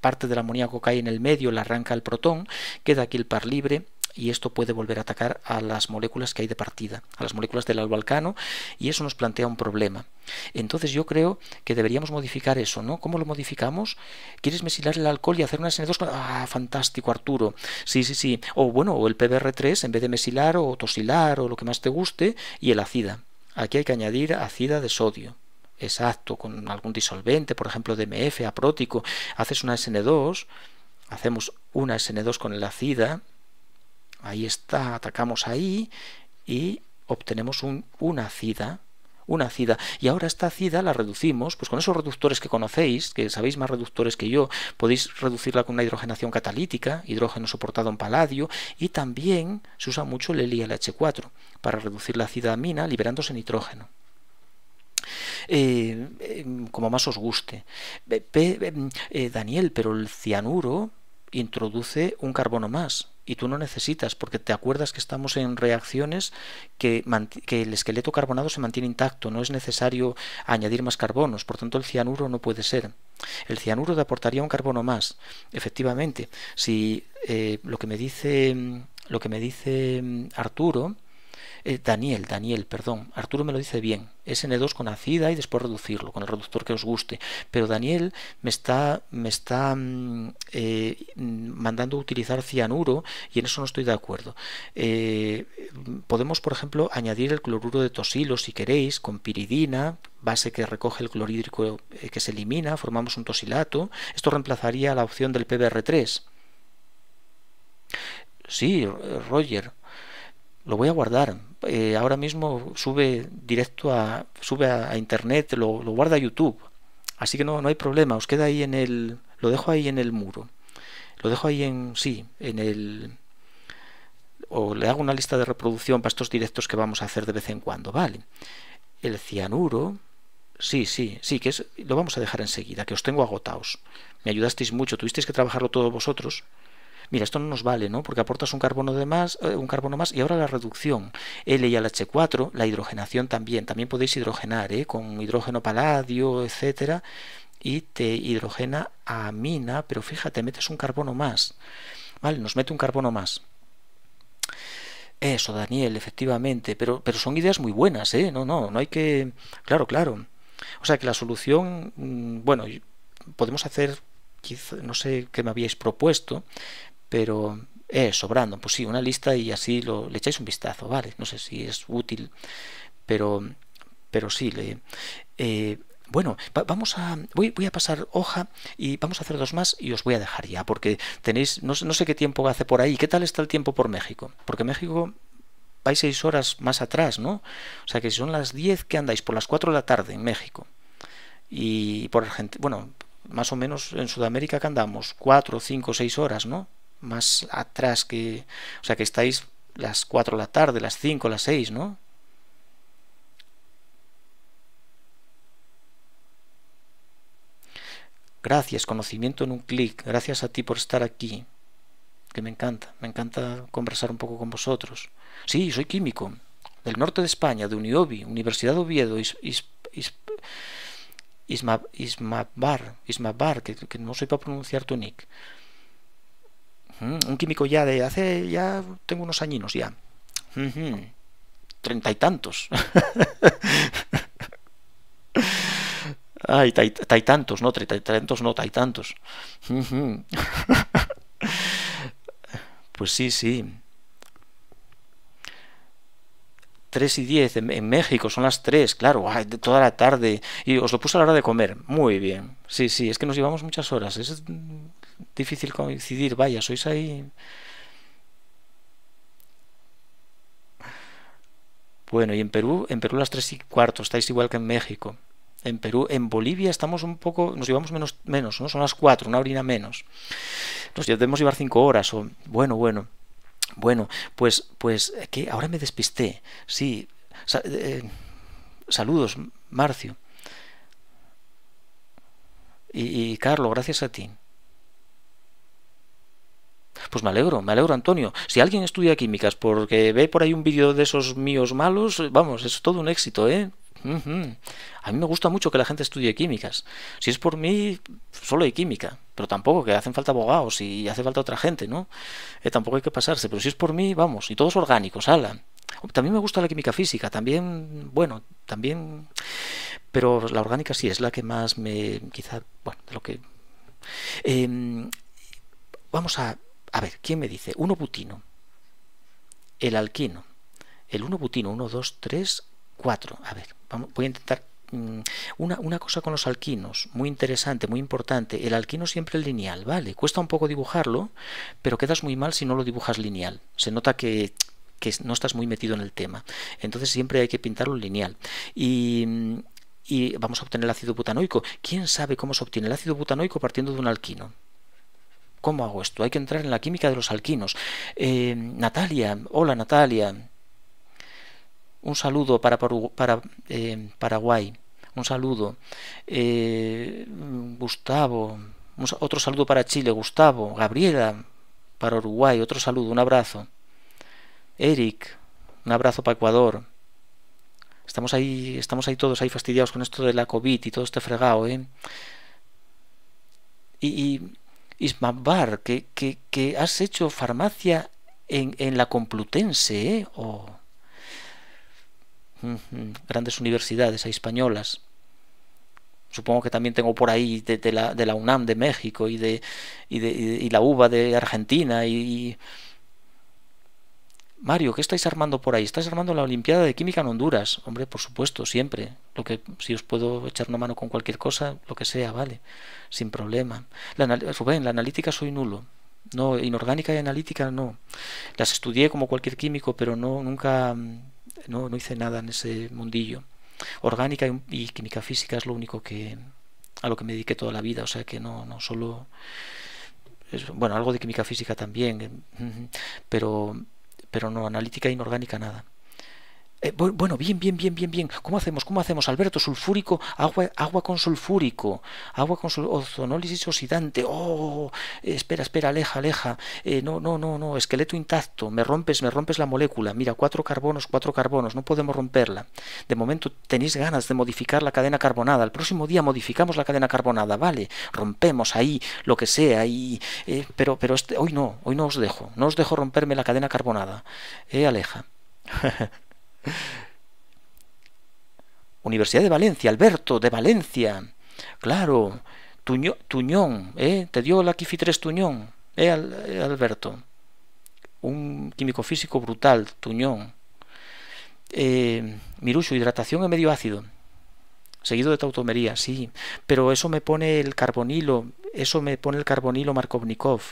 parte del amoníaco cae en el medio, le arranca el protón, queda aquí el par libre y esto puede volver a atacar a las moléculas que hay de partida, a las moléculas del albalcano, y eso nos plantea un problema. Entonces yo creo que deberíamos modificar eso, ¿no? ¿Cómo lo modificamos? ¿Quieres mesilar el alcohol y hacer una SN2? ¡Ah, fantástico, Arturo! Sí, sí, sí. O bueno, o el PBR3 en vez de mesilar o tosilar o lo que más te guste, y el acida. Aquí hay que añadir ácida de sodio exacto con algún disolvente, por ejemplo DMF, aprótico, haces una SN2, hacemos una SN2 con el acida, ahí está, atacamos ahí y obtenemos una acida una acida. Y ahora esta acida la reducimos, pues con esos reductores que conocéis, que sabéis más reductores que yo, podéis reducirla con una hidrogenación catalítica, hidrógeno soportado en paladio, y también se usa mucho el LILH4 para reducir la acida amina liberándose nitrógeno. Eh, em, como más os guste. Em, eh, Daniel, pero el cianuro introduce un carbono más y tú no necesitas, porque te acuerdas que estamos en reacciones que, que, el esqueleto carbonado se mantiene intacto, no es necesario añadir más carbonos, por tanto el cianuro no puede ser. El cianuro te aportaría un carbono más, efectivamente. Si eh, lo que me dice em, lo que me dice Arturo eh, Daniel, Daniel, perdón, Arturo me lo dice bien, sn 2 con acida y después reducirlo con el reductor que os guste, pero Daniel me está, me está mm, eh, mandando utilizar cianuro y en eso no estoy de acuerdo. Eh, podemos, por ejemplo, añadir el cloruro de tosilo si queréis, con piridina, base que recoge el clorhídrico que se elimina, formamos un tosilato, esto reemplazaría la opción del PBR3. Sí, Roger, lo voy a guardar, eh, ahora mismo sube directo a, sube a, internet, lo, guarda YouTube. Así que no, no hay problema, os queda ahí en el. Lo dejo ahí en el muro. Lo dejo ahí en. sí, en el. O le hago una lista de reproducción para estos directos que vamos a hacer de vez en cuando. Vale. El cianuro. Sí, sí, sí, que es, lo vamos a dejar enseguida, que os tengo agotados. Me ayudasteis mucho, tuvisteis que trabajarlo todos vosotros mira, esto no nos vale, ¿no? Porque aportas un carbono de más, eh, un carbono más, y ahora la reducción, L y al H4, la hidrogenación también, también podéis hidrogenar, ¿eh? Con hidrógeno paladio, etcétera, y te hidrogena amina, pero fíjate, metes un carbono más. Vale, nos mete un carbono más. Eso, Daniel, efectivamente, pero, pero son ideas muy buenas, ¿eh? No, no, no hay que... Claro, claro. O sea que la solución, mm, bueno, podemos hacer, no sé qué me habíais propuesto, pero eh, sobrando, pues sí, una lista y así lo, le echáis un vistazo, ¿vale? No sé si es útil, pero, pero sí, eh, bueno, vamos a, voy, voy, a pasar hoja y vamos a hacer dos más y os voy a dejar ya, porque tenéis, no, no sé qué tiempo hace por ahí, ¿qué tal está el tiempo por México? Porque México vais seis horas más atrás, ¿no? O sea que si son las diez, que andáis por las cuatro de la tarde en México y por Argentina, bueno, más o menos en Sudamérica que andamos Cuatro, cinco, seis horas, ¿no? más atrás que... O sea, que estáis las 4 de la tarde, las 5, las 6, ¿no? Gracias, conocimiento en un clic. Gracias a ti por estar aquí. Que me encanta, me encanta conversar un poco con vosotros. Sí, soy químico. Del norte de España, de Uniobi, Universidad de Oviedo, Is, Isma, Ismabar, Ismabar, que, que no para pronunciar tu nick. Un químico ya de hace, ya tengo unos añinos ya. Treinta y tantos. Ay, tantos no, treinta y tantos, no, tantos Pues sí, sí. Tres y diez en, México, son las tres, claro, de toda la tarde. Y os lo puse a la hora de comer. Muy bien. Sí, sí, es que nos llevamos muchas horas. Es difícil coincidir. Vaya, sois ahí. Bueno, y en Perú, en Perú las tres y cuarto, estáis igual que en México. En Perú, en Bolivia estamos un poco, nos llevamos menos, menos, ¿no? Son las cuatro, una orina menos. Nos debemos llevar cinco horas, o bueno, bueno. Bueno, pues, pues, que ahora me despisté. Sí. Eh, eh, saludos, Marcio. Y, y Carlos, gracias a ti. Pues me alegro, me alegro, Antonio. Si alguien estudia químicas porque ve por ahí un vídeo de esos míos malos, vamos, es todo un éxito, ¿eh? A mí me gusta mucho que la gente estudie químicas. Si es por mí, solo hay química, pero tampoco que hacen falta abogados y hace falta otra gente, ¿no? Eh, tampoco hay que pasarse, pero si es por mí, vamos, y todos orgánicos, ala. También me gusta la química física, también, bueno, también, pero la orgánica sí es la que más me, quizá, bueno, de lo que... Em, vamos a a ver, ¿quién me dice? Uno butino El alquino. El 1-butino. Uno, dos, tres, cuatro. A ver, vamos, voy a intentar mm, una, cosa con los alquinos, muy interesante, muy importante. El alquino siempre es lineal, ¿vale? Cuesta un poco dibujarlo, pero quedas muy mal si no lo dibujas lineal. Se nota que, no estás muy metido en el tema. Entonces siempre hay que pintarlo lineal. y vamos a obtener el ácido butanoico. ¿Quién sabe cómo se obtiene el ácido butanoico partiendo de un alquino? ¿Cómo hago esto? Hay que entrar en la química de los alquinos. Eh, Natalia, hola Natalia. Un saludo para, eh, Paraguay. Un saludo. Eh, Gustavo. otro saludo para Chile. Gustavo. Gabriela. Para Uruguay. Otro saludo. Un abrazo. Eric. Un abrazo para Ecuador. Estamos ahí, estamos ahí todos ahí fastidiados con esto de la COVID y todo este fregado, y, Ismabar, que, que, que has hecho farmacia en, la Complutense, ¿eh? Grandes universidades españolas. Supongo que también tengo por ahí de, la, de la, UNAM de México y de, y la UBA de Argentina y Mario, ¿qué estáis armando por ahí? ¿Estáis armando la Olimpiada de Química en Honduras? Hombre, por supuesto, siempre. Lo que, si os puedo echar una mano con cualquier cosa, lo que sea, vale, sin problema. La, Rubén, la analítica soy nulo. No, inorgánica y analítica no. Las estudié como cualquier químico, pero no, nunca, mm, no, hice nada en ese mundillo. Orgánica y, química física es lo único que a lo que me dediqué toda la vida, o sea que no, no solo bueno, algo de química física también, eh, pero pero no, analítica inorgánica nada. Eh, bueno, bien, bien, bien, bien, bien. ¿Cómo hacemos? ¿Cómo hacemos? Alberto, sulfúrico, agua, agua con sulfúrico, agua con ozonólisis oxidante. Oh, espera, espera, aleja, aleja. Eh, no, no, no, no, esqueleto intacto. Me rompes, me rompes la molécula. Mira, cuatro carbonos, cuatro carbonos. No podemos romperla. De momento tenéis ganas de modificar la cadena carbonada. El próximo día modificamos la cadena carbonada, vale. Rompemos ahí lo que sea ahí. Eh, pero, pero este, hoy no, hoy no os dejo. No os dejo romperme la cadena carbonada. aleja. Universidad de Valencia, Alberto de Valencia. Claro, Tuñón, ¿eh? te dio la Kifitres Tuñón, ¿eh, ¿eh, Alberto? Un químico físico brutal, Tuñón. Eh, hidratación en medio ácido, seguido de tautomería, sí, pero eso me pone el carbonilo, eso me pone el carbonilo Markovnikov.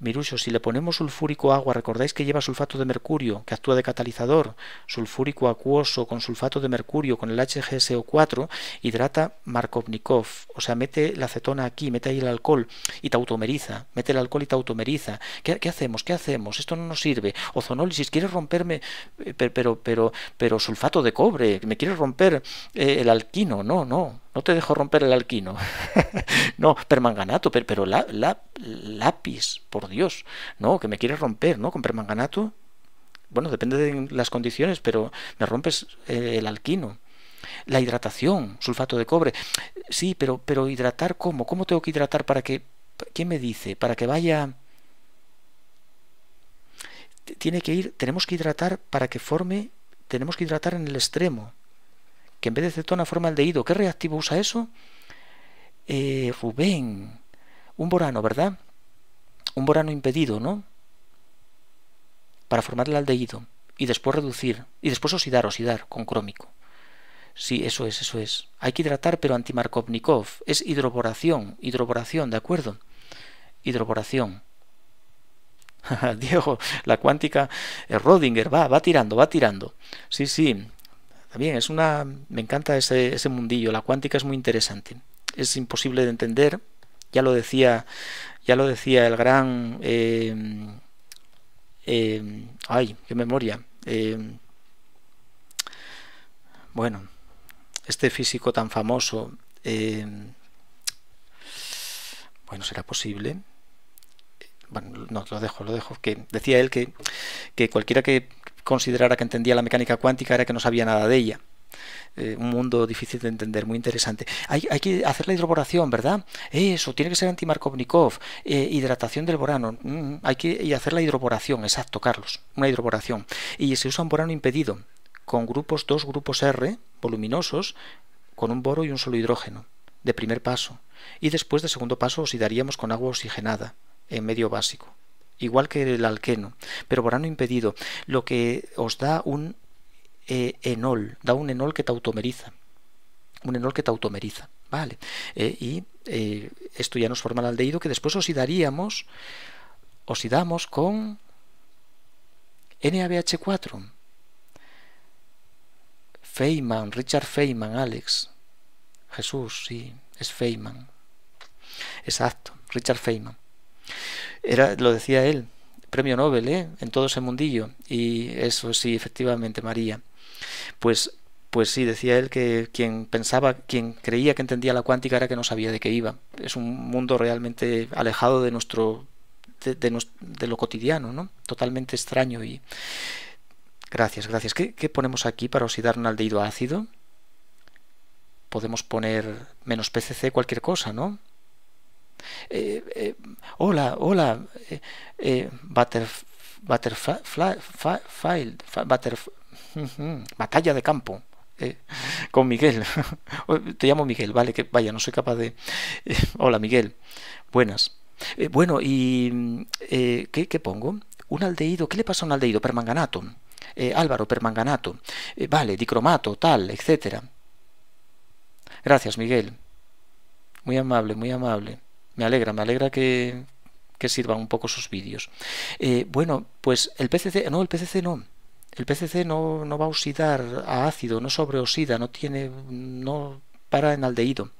Mirusho, si le ponemos sulfúrico agua, recordáis que lleva sulfato de mercurio, que actúa de catalizador, sulfúrico acuoso con sulfato de mercurio, con el HGSO4, hidrata Markovnikov, o sea, mete la acetona aquí, mete ahí el alcohol y te automeriza. mete el alcohol y te automeriza. qué hacemos? ¿Qué hacemos? Esto no nos sirve. Ozonólisis, quiere romperme, eh, pero, pero, pero, sulfato de cobre, me quiere romper eh, el alquino, no, no, no te dejo romper el alquino. no, permanganato, pero la, lápiz, por Dios. No, que me quieres romper, ¿no? Con permanganato. Bueno, depende de las condiciones, pero me rompes eh, el alquino. La hidratación, sulfato de cobre. Sí, pero, pero hidratar cómo? ¿Cómo tengo que hidratar para que... ¿Quién me dice? Para que vaya... Tiene que ir, tenemos que hidratar para que forme, tenemos que hidratar en el extremo que en vez de cetona forma aldehído. ¿Qué reactivo usa eso? Eh, Rubén. Un borano, ¿verdad? Un borano impedido, ¿no? Para formar el aldehído. Y después reducir. Y después oxidar, oxidar, con crómico. Sí, eso es, eso es. Hay que hidratar, pero antimarkovnikov. Es hidroboración, hidroboración, ¿de acuerdo? Hidroboración. Diego, la cuántica, eh, Rodinger, va, va tirando, va tirando. Sí, sí, también es una. Me encanta ese, mundillo. La cuántica es muy interesante. Es imposible de entender. Ya lo decía, ya lo decía el gran. Em, em, ay, qué memoria. Em, bueno, este físico tan famoso. bueno, será posible bueno, no, lo dejo, lo dejo, que decía él que, que cualquiera que considerara que entendía la mecánica cuántica era que no sabía nada de ella. Eh, un mundo difícil de entender, muy interesante. Hay, que hacer la hidroboración, ¿verdad? Eso, tiene que ser antimarkovnikov, markovnikov eh, hidratación del borano. Mm, hay que hacer la hidroboración, exacto, Carlos, una hidroboración. Y se usa un borano impedido, con grupos, dos grupos R, voluminosos, con un boro y un solo hidrógeno, de primer paso. Y después de segundo paso daríamos con agua oxigenada, en medio básico igual que el alqueno, pero borano impedido, lo que os da un eh, enol, da un enol que te automeriza. un enol que te automeriza. ¿vale? Eh, y eh, esto ya nos forma el aldeído que después oxidaríamos, oxidamos con NABH4. Feynman, Richard Feynman, Alex. Jesús, sí, es Feynman. Exacto, Richard Feynman. Era, lo decía él, premio Nobel, ¿eh? En todo ese mundillo. Y eso sí, efectivamente, María. Pues, pues sí, decía él que quien pensaba, quien creía que entendía la cuántica era que no sabía de qué iba. Es un mundo realmente alejado de nuestro, de, de, lo cotidiano, ¿no? Totalmente extraño y... Gracias, gracias. ¿Qué, ¿Qué, ponemos aquí para oxidar un aldehído ácido? Podemos poner menos PCC, cualquier cosa, ¿no? Eh, eh, hola, hola, eh, eh file, batalla de campo. Eh, con Miguel, te llamo Miguel, vale, que vaya, no soy capaz de... hola Miguel, buenas. bueno, ¿y ¿qué, pongo? Un aldeído, ¿qué le pasa a un aldeído? Permanganato, Álvaro, permanganato, vale, dicromato, tal, etcétera. Gracias, Miguel. Muy amable, muy amable me alegra, me alegra que, sirvan un poco sus vídeos. Eh, bueno, pues el PCC, no, el PCC no. El PCC no, no va a oxidar a ácido, no sobreoxida, no tiene, no para en aldehído.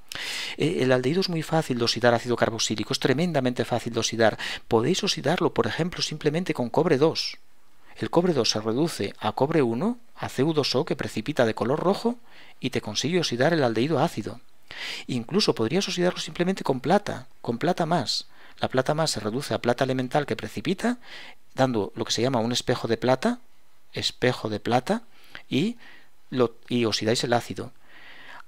Eh, el aldehído es muy fácil de oxidar ácido carboxílico, es tremendamente fácil de oxidar. Podéis oxidarlo, por ejemplo, simplemente con cobre 2. El cobre 2 se reduce a cobre 1, a cu 2 o que precipita de color rojo y te consigue oxidar el aldehído ácido. Incluso podrías oxidarlo simplemente con plata, con plata más. La plata más se reduce a plata elemental que precipita, dando lo que se llama un espejo de plata, espejo de plata, y, lo, oxidáis el ácido.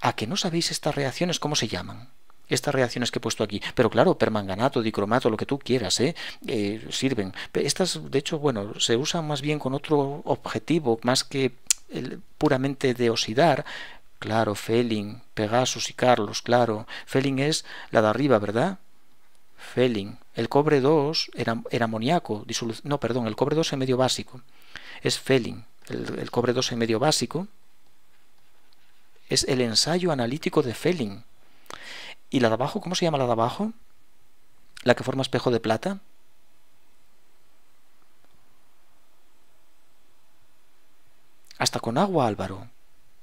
¿A que no sabéis estas reacciones cómo se llaman? Estas reacciones que he puesto aquí. Pero claro, permanganato, dicromato, lo que tú quieras, ¿eh? eh sirven. Estas, de hecho, bueno, se usan más bien con otro objetivo, más que puramente de oxidar, Claro, Felling, Pegasus y Carlos, claro. Felling es la de arriba, ¿verdad? Felling. El cobre 2 era, era amoníaco. No, perdón, el cobre 2 en medio básico. Es Felling. El, cobre 2 en medio básico es el ensayo analítico de Felling. ¿Y la de abajo? ¿Cómo se llama la de abajo? ¿La que forma espejo de plata? Hasta con agua, Álvaro.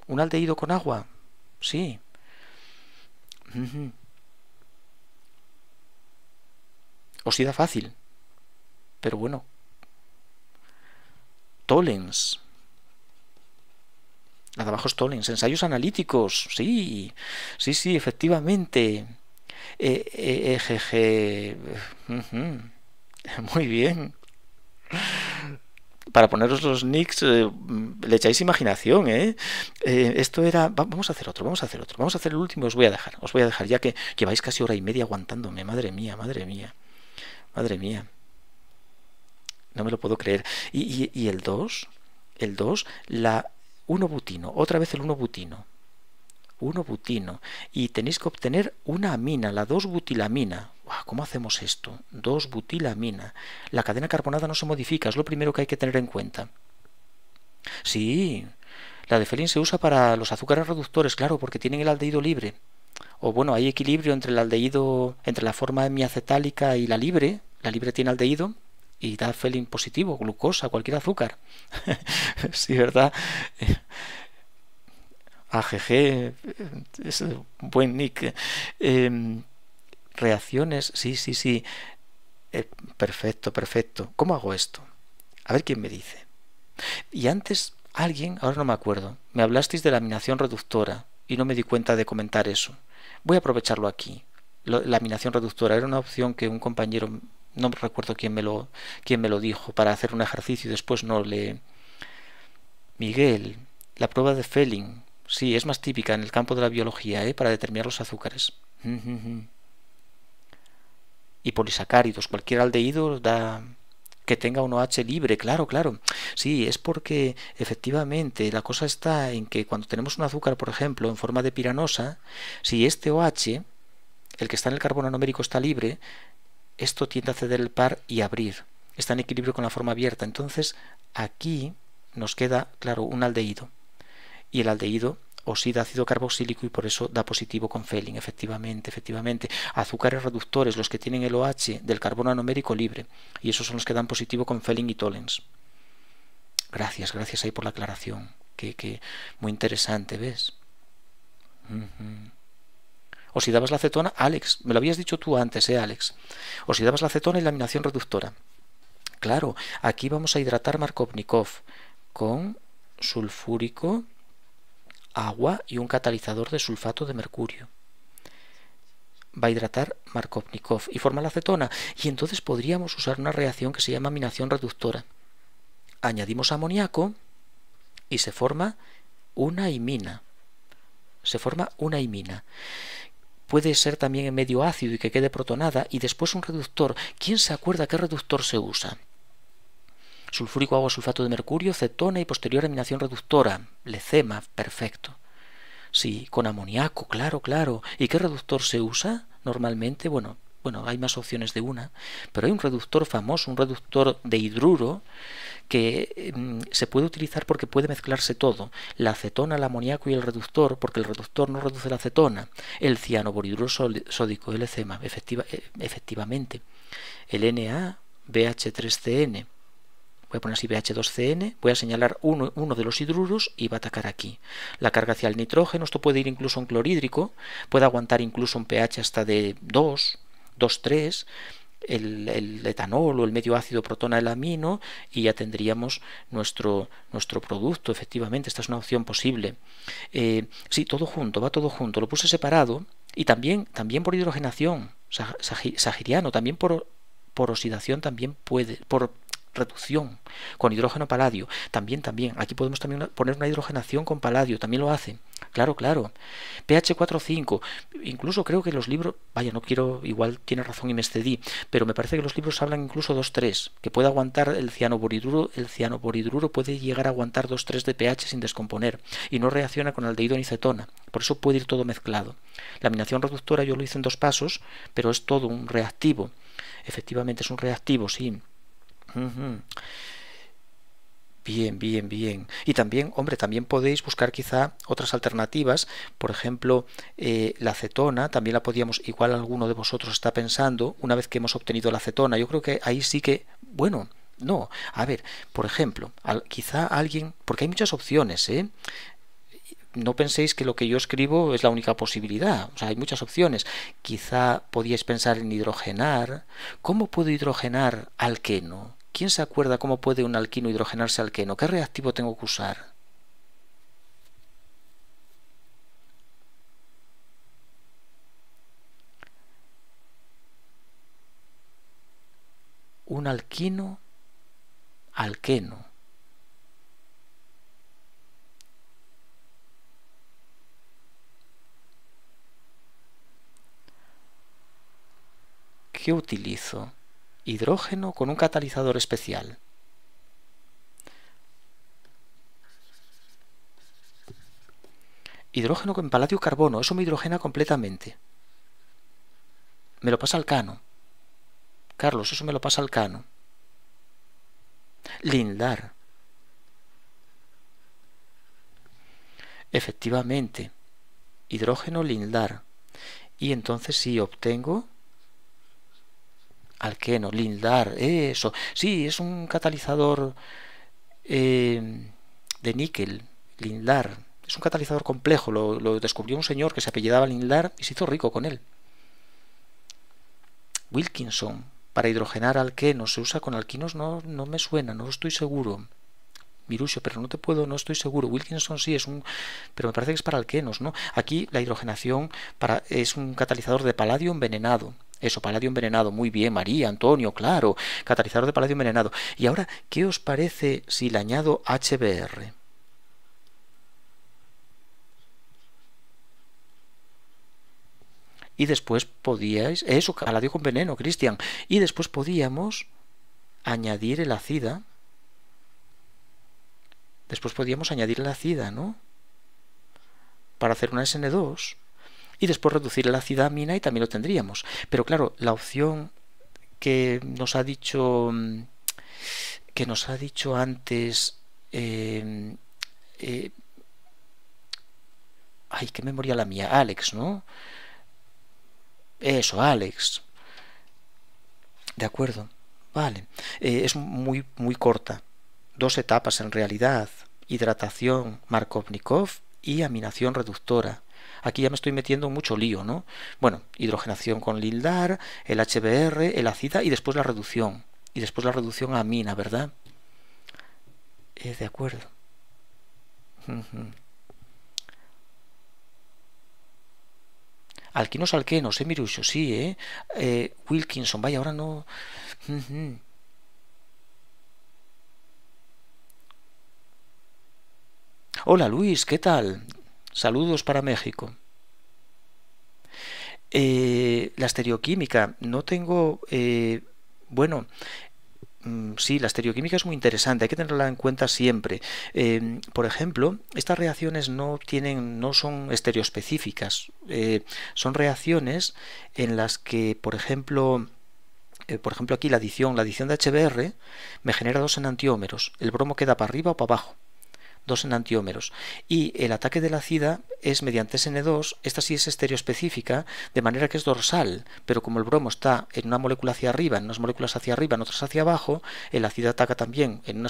¿Un aldeído con agua? Sí. O sea fácil. Pero bueno. Tollens. Nada es Tollens. Ensayos analíticos. Sí. Sí, sí, efectivamente. Eh, Muy bien para poneros los nicks eh, le echáis imaginación, ¿eh? eh esto era, vamos a hacer otro, vamos a hacer otro, vamos a hacer el último, os voy a dejar, os voy a dejar, ya que lleváis casi hora y media aguantándome, madre mía, madre mía, madre mía. No me lo puedo creer. Y, y el 2, el 2, la 1 butino, otra vez el 1 butino. 1 butino. Y tenéis que obtener una amina, la 2 butilamina. ¿Cómo hacemos esto? 2-butilamina. La cadena carbonada no se modifica, es lo primero que hay que tener en cuenta. Sí, la de Felin se usa para los azúcares reductores, claro, porque tienen el aldehído libre. O bueno, hay equilibrio entre el aldeído, entre la forma hemiacetálica y la libre. La libre tiene aldeído. y da Felin positivo, glucosa, cualquier azúcar. sí, ¿verdad? AGG es un buen nick. Eh, reacciones, sí, sí, sí, eh, perfecto, perfecto, ¿cómo hago esto? A ver quién me dice. Y antes alguien, ahora no me acuerdo, me hablasteis de laminación reductora y no me di cuenta de comentar eso. Voy a aprovecharlo aquí. laminación reductora era una opción que un compañero, no recuerdo quién me lo, quién me lo dijo, para hacer un ejercicio y después no le... Miguel, la prueba de Felling. Sí, es más típica en el campo de la biología, ¿eh? para determinar los azúcares. Mm, mm, mm y polisacáridos. Cualquier aldeído da que tenga un OH libre, claro, claro. Sí, es porque efectivamente la cosa está en que cuando tenemos un azúcar, por ejemplo, en forma de piranosa, si este OH, el que está en el carbono numérico, está libre, esto tiende a ceder el par y abrir. Está en equilibrio con la forma abierta. Entonces, aquí nos queda, claro, un aldeído. Y el aldeído da ácido carboxílico y por eso da positivo con Felling. Efectivamente, efectivamente. Azúcares reductores, los que tienen el OH del carbono anomérico libre. Y esos son los que dan positivo con Felling y Tollens. Gracias, gracias ahí por la aclaración. Que, muy interesante, ¿ves? O si dabas la acetona, Alex, me lo habías dicho tú antes, ¿eh, Alex? dabas la acetona y laminación reductora. Claro, aquí vamos a hidratar Markovnikov con sulfúrico agua y un catalizador de sulfato de mercurio. Va a hidratar Markovnikov y forma la acetona, y entonces podríamos usar una reacción que se llama aminación reductora. Añadimos amoníaco y se forma una imina. Se forma una imina puede ser también en medio ácido y que quede protonada, y después un reductor. ¿Quién se acuerda qué reductor se usa? sulfúrico agua sulfato de mercurio, cetona y posterior eliminación reductora, lecema, perfecto. Sí, con amoníaco, claro, claro. ¿Y qué reductor se usa normalmente? Bueno, bueno, hay más opciones de una, pero hay un reductor famoso, un reductor de hidruro que em, se puede utilizar porque puede mezclarse todo, la acetona, el amoníaco y el reductor, porque el reductor no reduce la acetona, el cianoborhidruro sódico, el lecema, e, efectivamente, el NA, BH3CN, voy a poner así pH 2 cn voy a señalar uno, de los hidruros y va a atacar aquí. La carga hacia el nitrógeno, esto puede ir incluso a un clorhídrico, puede aguantar incluso un pH hasta de 2, 2, 3, el, etanol o el medio ácido protona el amino, y ya tendríamos nuestro, nuestro producto, efectivamente, esta es una opción posible. Eh, sí, todo junto, va todo junto, lo puse separado y también, también por hidrogenación, sag, sagiriano, también por, por oxidación también puede, por, reducción con hidrógeno paladio. También, también, aquí podemos también poner una hidrogenación con paladio, también lo hace Claro, claro. pH 4 5 Incluso creo que los libros, vaya, no quiero, igual tiene razón y me excedí, pero me parece que los libros hablan incluso 2.3, que puede aguantar el cianoboriduro, el cianoboriduro puede llegar a aguantar 2.3 de pH sin descomponer y no reacciona con aldehído ni cetona. Por eso puede ir todo mezclado. la Laminación reductora yo lo hice en dos pasos, pero es todo un reactivo. Efectivamente es un reactivo, sí. Bien, bien, bien. Y también, hombre, también podéis buscar quizá otras alternativas. Por ejemplo, eh, la acetona, también la podíamos, igual alguno de vosotros está pensando, una vez que hemos obtenido la acetona, yo creo que ahí sí que, bueno, no. A ver, por ejemplo, quizá alguien, porque hay muchas opciones, ¿eh? no penséis que lo que yo escribo es la única posibilidad. O sea, hay muchas opciones. Quizá podíais pensar en hidrogenar. ¿Cómo puedo hidrogenar alqueno? ¿Quién se acuerda cómo puede un alquino hidrogenarse al queno? ¿Qué reactivo tengo que usar? Un alquino alqueno. ¿Qué utilizo? hidrógeno con un catalizador especial. Hidrógeno con paladio carbono, eso me hidrogena completamente. Me lo pasa al cano. Carlos, eso me lo pasa al cano. Lindar. Efectivamente, hidrógeno lindar. Y entonces si sí, obtengo alqueno, lindar, eso. Sí, es un catalizador eh, de níquel, lindar. Es un catalizador complejo, lo, descubrió un señor que se apellidaba Lindar y se hizo rico con él. Wilkinson, para hidrogenar alquenos, se usa con alquinos, no, no me suena, no estoy seguro. Mirusio, pero no te puedo, no estoy seguro. Wilkinson sí es un, pero me parece que es para alquenos, ¿no? Aquí la hidrogenación para, es un catalizador de paladio envenenado. Eso, paladio envenenado, muy bien, María, Antonio, claro, catalizador de paladio envenenado. Y ahora, ¿qué os parece si le añado HBR? Y después podíais, eso, paladio con veneno, Cristian. Y después podíamos añadir el acida. Después podíamos añadir el acida, ¿no? Para hacer una SN2 y después reducir la acidamina y también lo tendríamos. Pero claro, la opción que nos ha dicho mm, que nos ha dicho antes em, eh, ay qué memoria la mía Alex no eso Alex de acuerdo vale eh, es muy muy corta dos etapas en realidad hidratación Markovnikov y aminación reductora aquí ya me estoy metiendo mucho lío, ¿no? Bueno, hidrogenación con LILDAR, el HBR, el acida y después la reducción. Y después la reducción a amina, ¿verdad? Es eh, de acuerdo. Alquinos alquenos, eh, Mirucho, sí, eh. eh. Wilkinson, vaya, ahora no. Hola Luis, ¿qué tal? Saludos para México. Eh, la estereoquímica, no tengo... Eh, bueno, mm, sí, la estereoquímica es muy interesante, hay que tenerla en cuenta siempre. Eh, por ejemplo, estas reacciones no tienen, no son estereoespecíficas, son reacciones en las que, por ejemplo, por ejemplo aquí la adición, la adición de HBr me genera dos enantiómeros, el bromo queda para arriba o para abajo dos enantiómeros. Y el ataque de la cida es mediante SN2, esta sí es estereoespecífica, de manera que es dorsal, pero como el bromo está en una molécula hacia arriba, en unas moléculas hacia arriba, en otras hacia abajo, el acida ataca también en una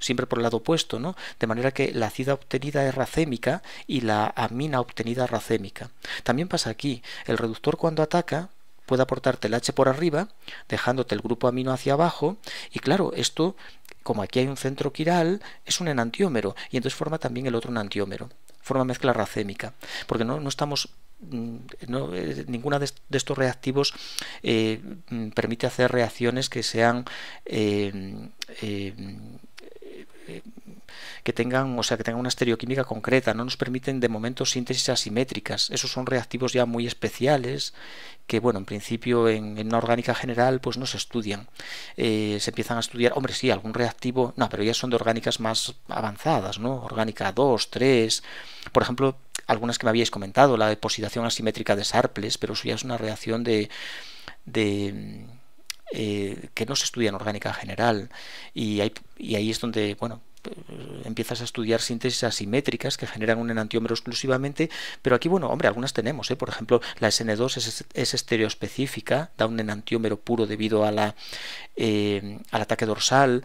siempre por el lado opuesto, ¿no? De manera que la acida obtenida es racémica y la amina obtenida racémica. También pasa aquí, el reductor cuando ataca puede aportarte el H por arriba, dejándote el grupo amino hacia abajo, y claro, esto, como aquí hay un centro quiral, es un enantiómero, y entonces forma también el otro enantiómero, forma mezcla racémica, porque no, estamos mm, eh, ninguna de, estos reactivos eh, mm, permite hacer reacciones que sean eh, mm, que tengan, o sea, que tengan una estereoquímica concreta, no nos permiten de momento síntesis asimétricas. Esos son reactivos ya muy especiales que, bueno, en principio en, una orgánica general pues no se estudian. Eh, se empiezan a estudiar, hombre, sí, algún reactivo, no, pero ya son de orgánicas más avanzadas, ¿no? Orgánica 2, 3, por ejemplo, algunas que me habíais comentado, la depositación asimétrica de Sarples, pero eso ya es una reacción de, de eh, que no se estudia en orgánica general y, y ahí es donde bueno eh, empiezas a estudiar síntesis asimétricas que generan un enantiómero exclusivamente, pero aquí, bueno, hombre, algunas tenemos, ¿eh? por ejemplo, la SN2 es, es estereoespecífica, da un enantiómero puro debido a la, eh, al ataque dorsal,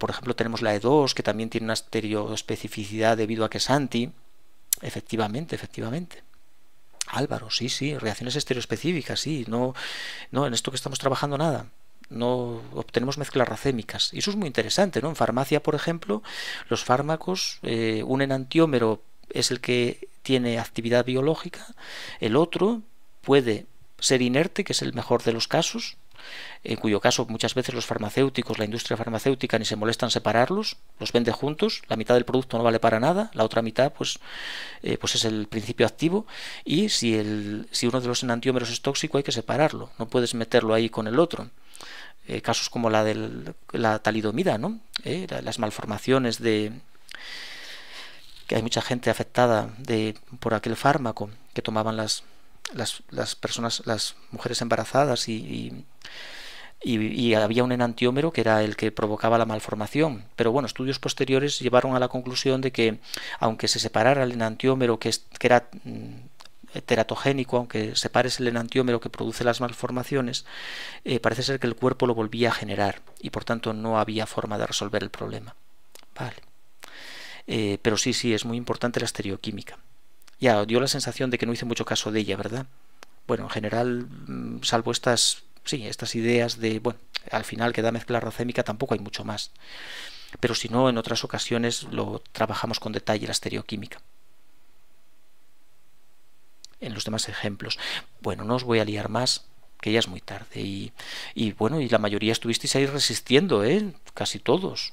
por ejemplo, tenemos la E2, que también tiene una estereospecificidad debido a que es anti, efectivamente, efectivamente. Álvaro, sí, sí, reacciones estereoespecíficas, sí, no, no, en esto que estamos trabajando nada no obtenemos mezclas racémicas. Y eso es muy interesante, ¿no? En farmacia, por ejemplo, los fármacos, eh, un enantiómero es el que tiene actividad biológica, el otro puede ser inerte, que es el mejor de los casos, en cuyo caso muchas veces los farmacéuticos, la industria farmacéutica ni se molestan separarlos, los vende juntos, la mitad del producto no vale para nada, la otra mitad pues, eh, pues es el principio activo y si, el, si uno de los enantiómeros es tóxico hay que separarlo, no puedes meterlo ahí con el otro. Eh, casos como la de la talidomida, ¿no? Eh, las malformaciones de que hay mucha gente afectada de, por aquel fármaco que tomaban las, las, personas, las mujeres embarazadas y, y, había un enantiómero que era el que provocaba la malformación. Pero bueno, estudios posteriores llevaron a la conclusión de que aunque se separara el enantiómero que, que era mm, teratogénico, aunque separes el enantiómero que produce las malformaciones, eh, parece ser que el cuerpo lo volvía a generar y por tanto no había forma de resolver el problema. Vale. Eh, pero sí, sí, es muy importante la estereoquímica. Ya, dio la sensación de que no hice mucho caso de ella, ¿verdad? Bueno, en general, mm, salvo estas, estas ideas de, bueno, al final que da mezcla racémica tampoco hay mucho más. Pero si no, en otras ocasiones lo trabajamos con detalle la estereoquímica en los demás ejemplos. Bueno, no os voy a liar más, que ya es muy tarde. Y, bueno, y la mayoría estuvisteis ahí resistiendo, ¿eh? Casi todos.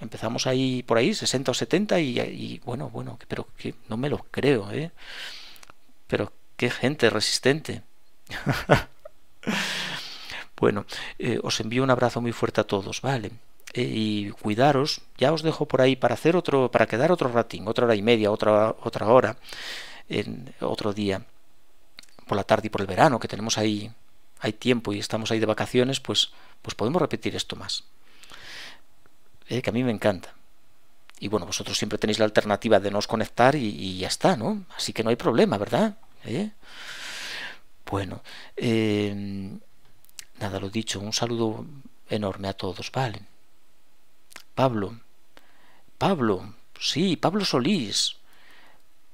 Empezamos ahí por ahí, 60 o 70, y, bueno, bueno, pero que no me lo creo, ¿eh? Pero qué gente resistente. bueno, eh, os envío un abrazo muy fuerte a todos, ¿vale? Eh, y cuidaros, ya os dejo por ahí para hacer otro, para quedar otro ratín, otra hora y media, otra, otra hora en otro día por la tarde y por el verano, que tenemos ahí, hay tiempo y estamos ahí de vacaciones, pues, pues podemos repetir esto más. Eh, que a mí me encanta. Y bueno, vosotros siempre tenéis la alternativa de no conectar y, ya está, ¿no? Así que no hay problema, ¿verdad? ¿Eh? Bueno, em, nada, lo dicho, un saludo enorme a todos, ¿vale? Pablo, Pablo, sí, Pablo Solís,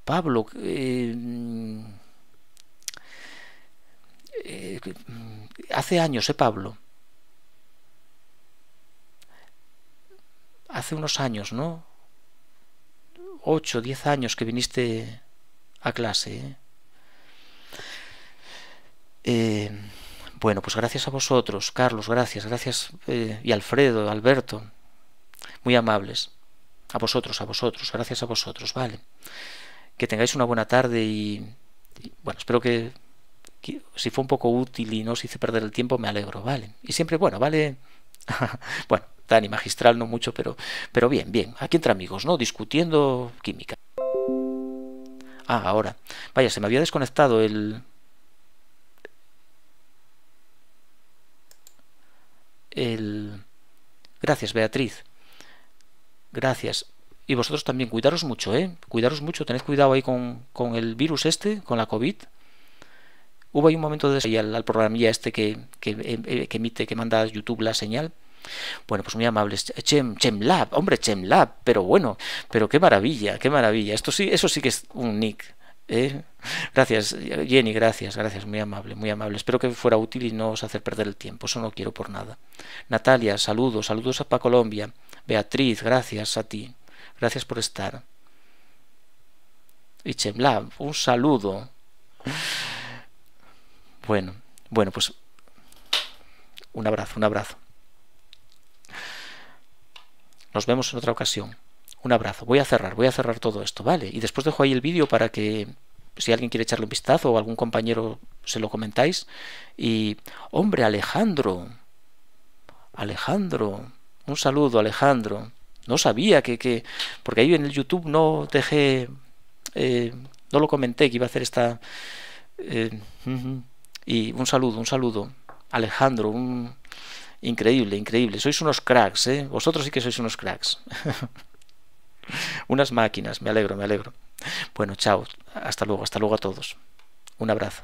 Pablo, eh, eh, mm, hace años, ¿eh, Pablo? Hace unos años, ¿no? Ocho, diez años que viniste a clase. ¿eh? eh bueno, pues gracias a vosotros, Carlos, gracias, gracias y Alfredo, Alberto, muy amables. A vosotros, a vosotros, gracias a vosotros, vale que tengáis una buena tarde y, bueno, espero que, si fue un poco útil y no os hice perder el tiempo, me alegro, ¿vale? Y siempre, bueno, vale, bueno, Dani magistral, no mucho, pero, pero bien, bien, aquí entre amigos, ¿no? Discutiendo química. Ah, ahora. Vaya, se me había desconectado el... El... Gracias, Beatriz. Gracias. Y vosotros también, cuidaros mucho, ¿eh? Cuidaros mucho, tened cuidado ahí con, el virus este, con la COVID. Hubo ahí un momento de al, al programilla este que, eh, eh, emite, que manda YouTube la señal. Bueno, pues muy amables. Chem, Chemlab, hombre, Chemlab, pero bueno, pero qué maravilla, qué maravilla. Esto sí, eso sí que es un nick. ¿eh? Gracias, Jenny, gracias, gracias, muy amable, muy amable. Espero que fuera útil y no os hacer perder el tiempo, eso no quiero por nada. Natalia, saludos, saludos a Colombia. Beatriz, gracias a ti. Gracias por estar. Y Chemlab, un saludo. Bueno, bueno, pues un abrazo, un abrazo. Nos vemos en otra ocasión. Un abrazo. Voy a cerrar, voy a cerrar todo esto, ¿vale? Y después dejo ahí el vídeo para que si alguien quiere echarle un vistazo o algún compañero se lo comentáis. Y, hombre, Alejandro. Alejandro. Un saludo, Alejandro no sabía que, que porque ahí en el YouTube no dejé, eh, no lo comenté que iba a hacer esta... Eh, y un saludo, un saludo. Alejandro, un... Increíble, increíble. Sois unos cracks, ¿eh? Vosotros sí que sois unos cracks. unas máquinas, me alegro, me alegro. Bueno, chao. Hasta luego, hasta luego a todos. Un abrazo.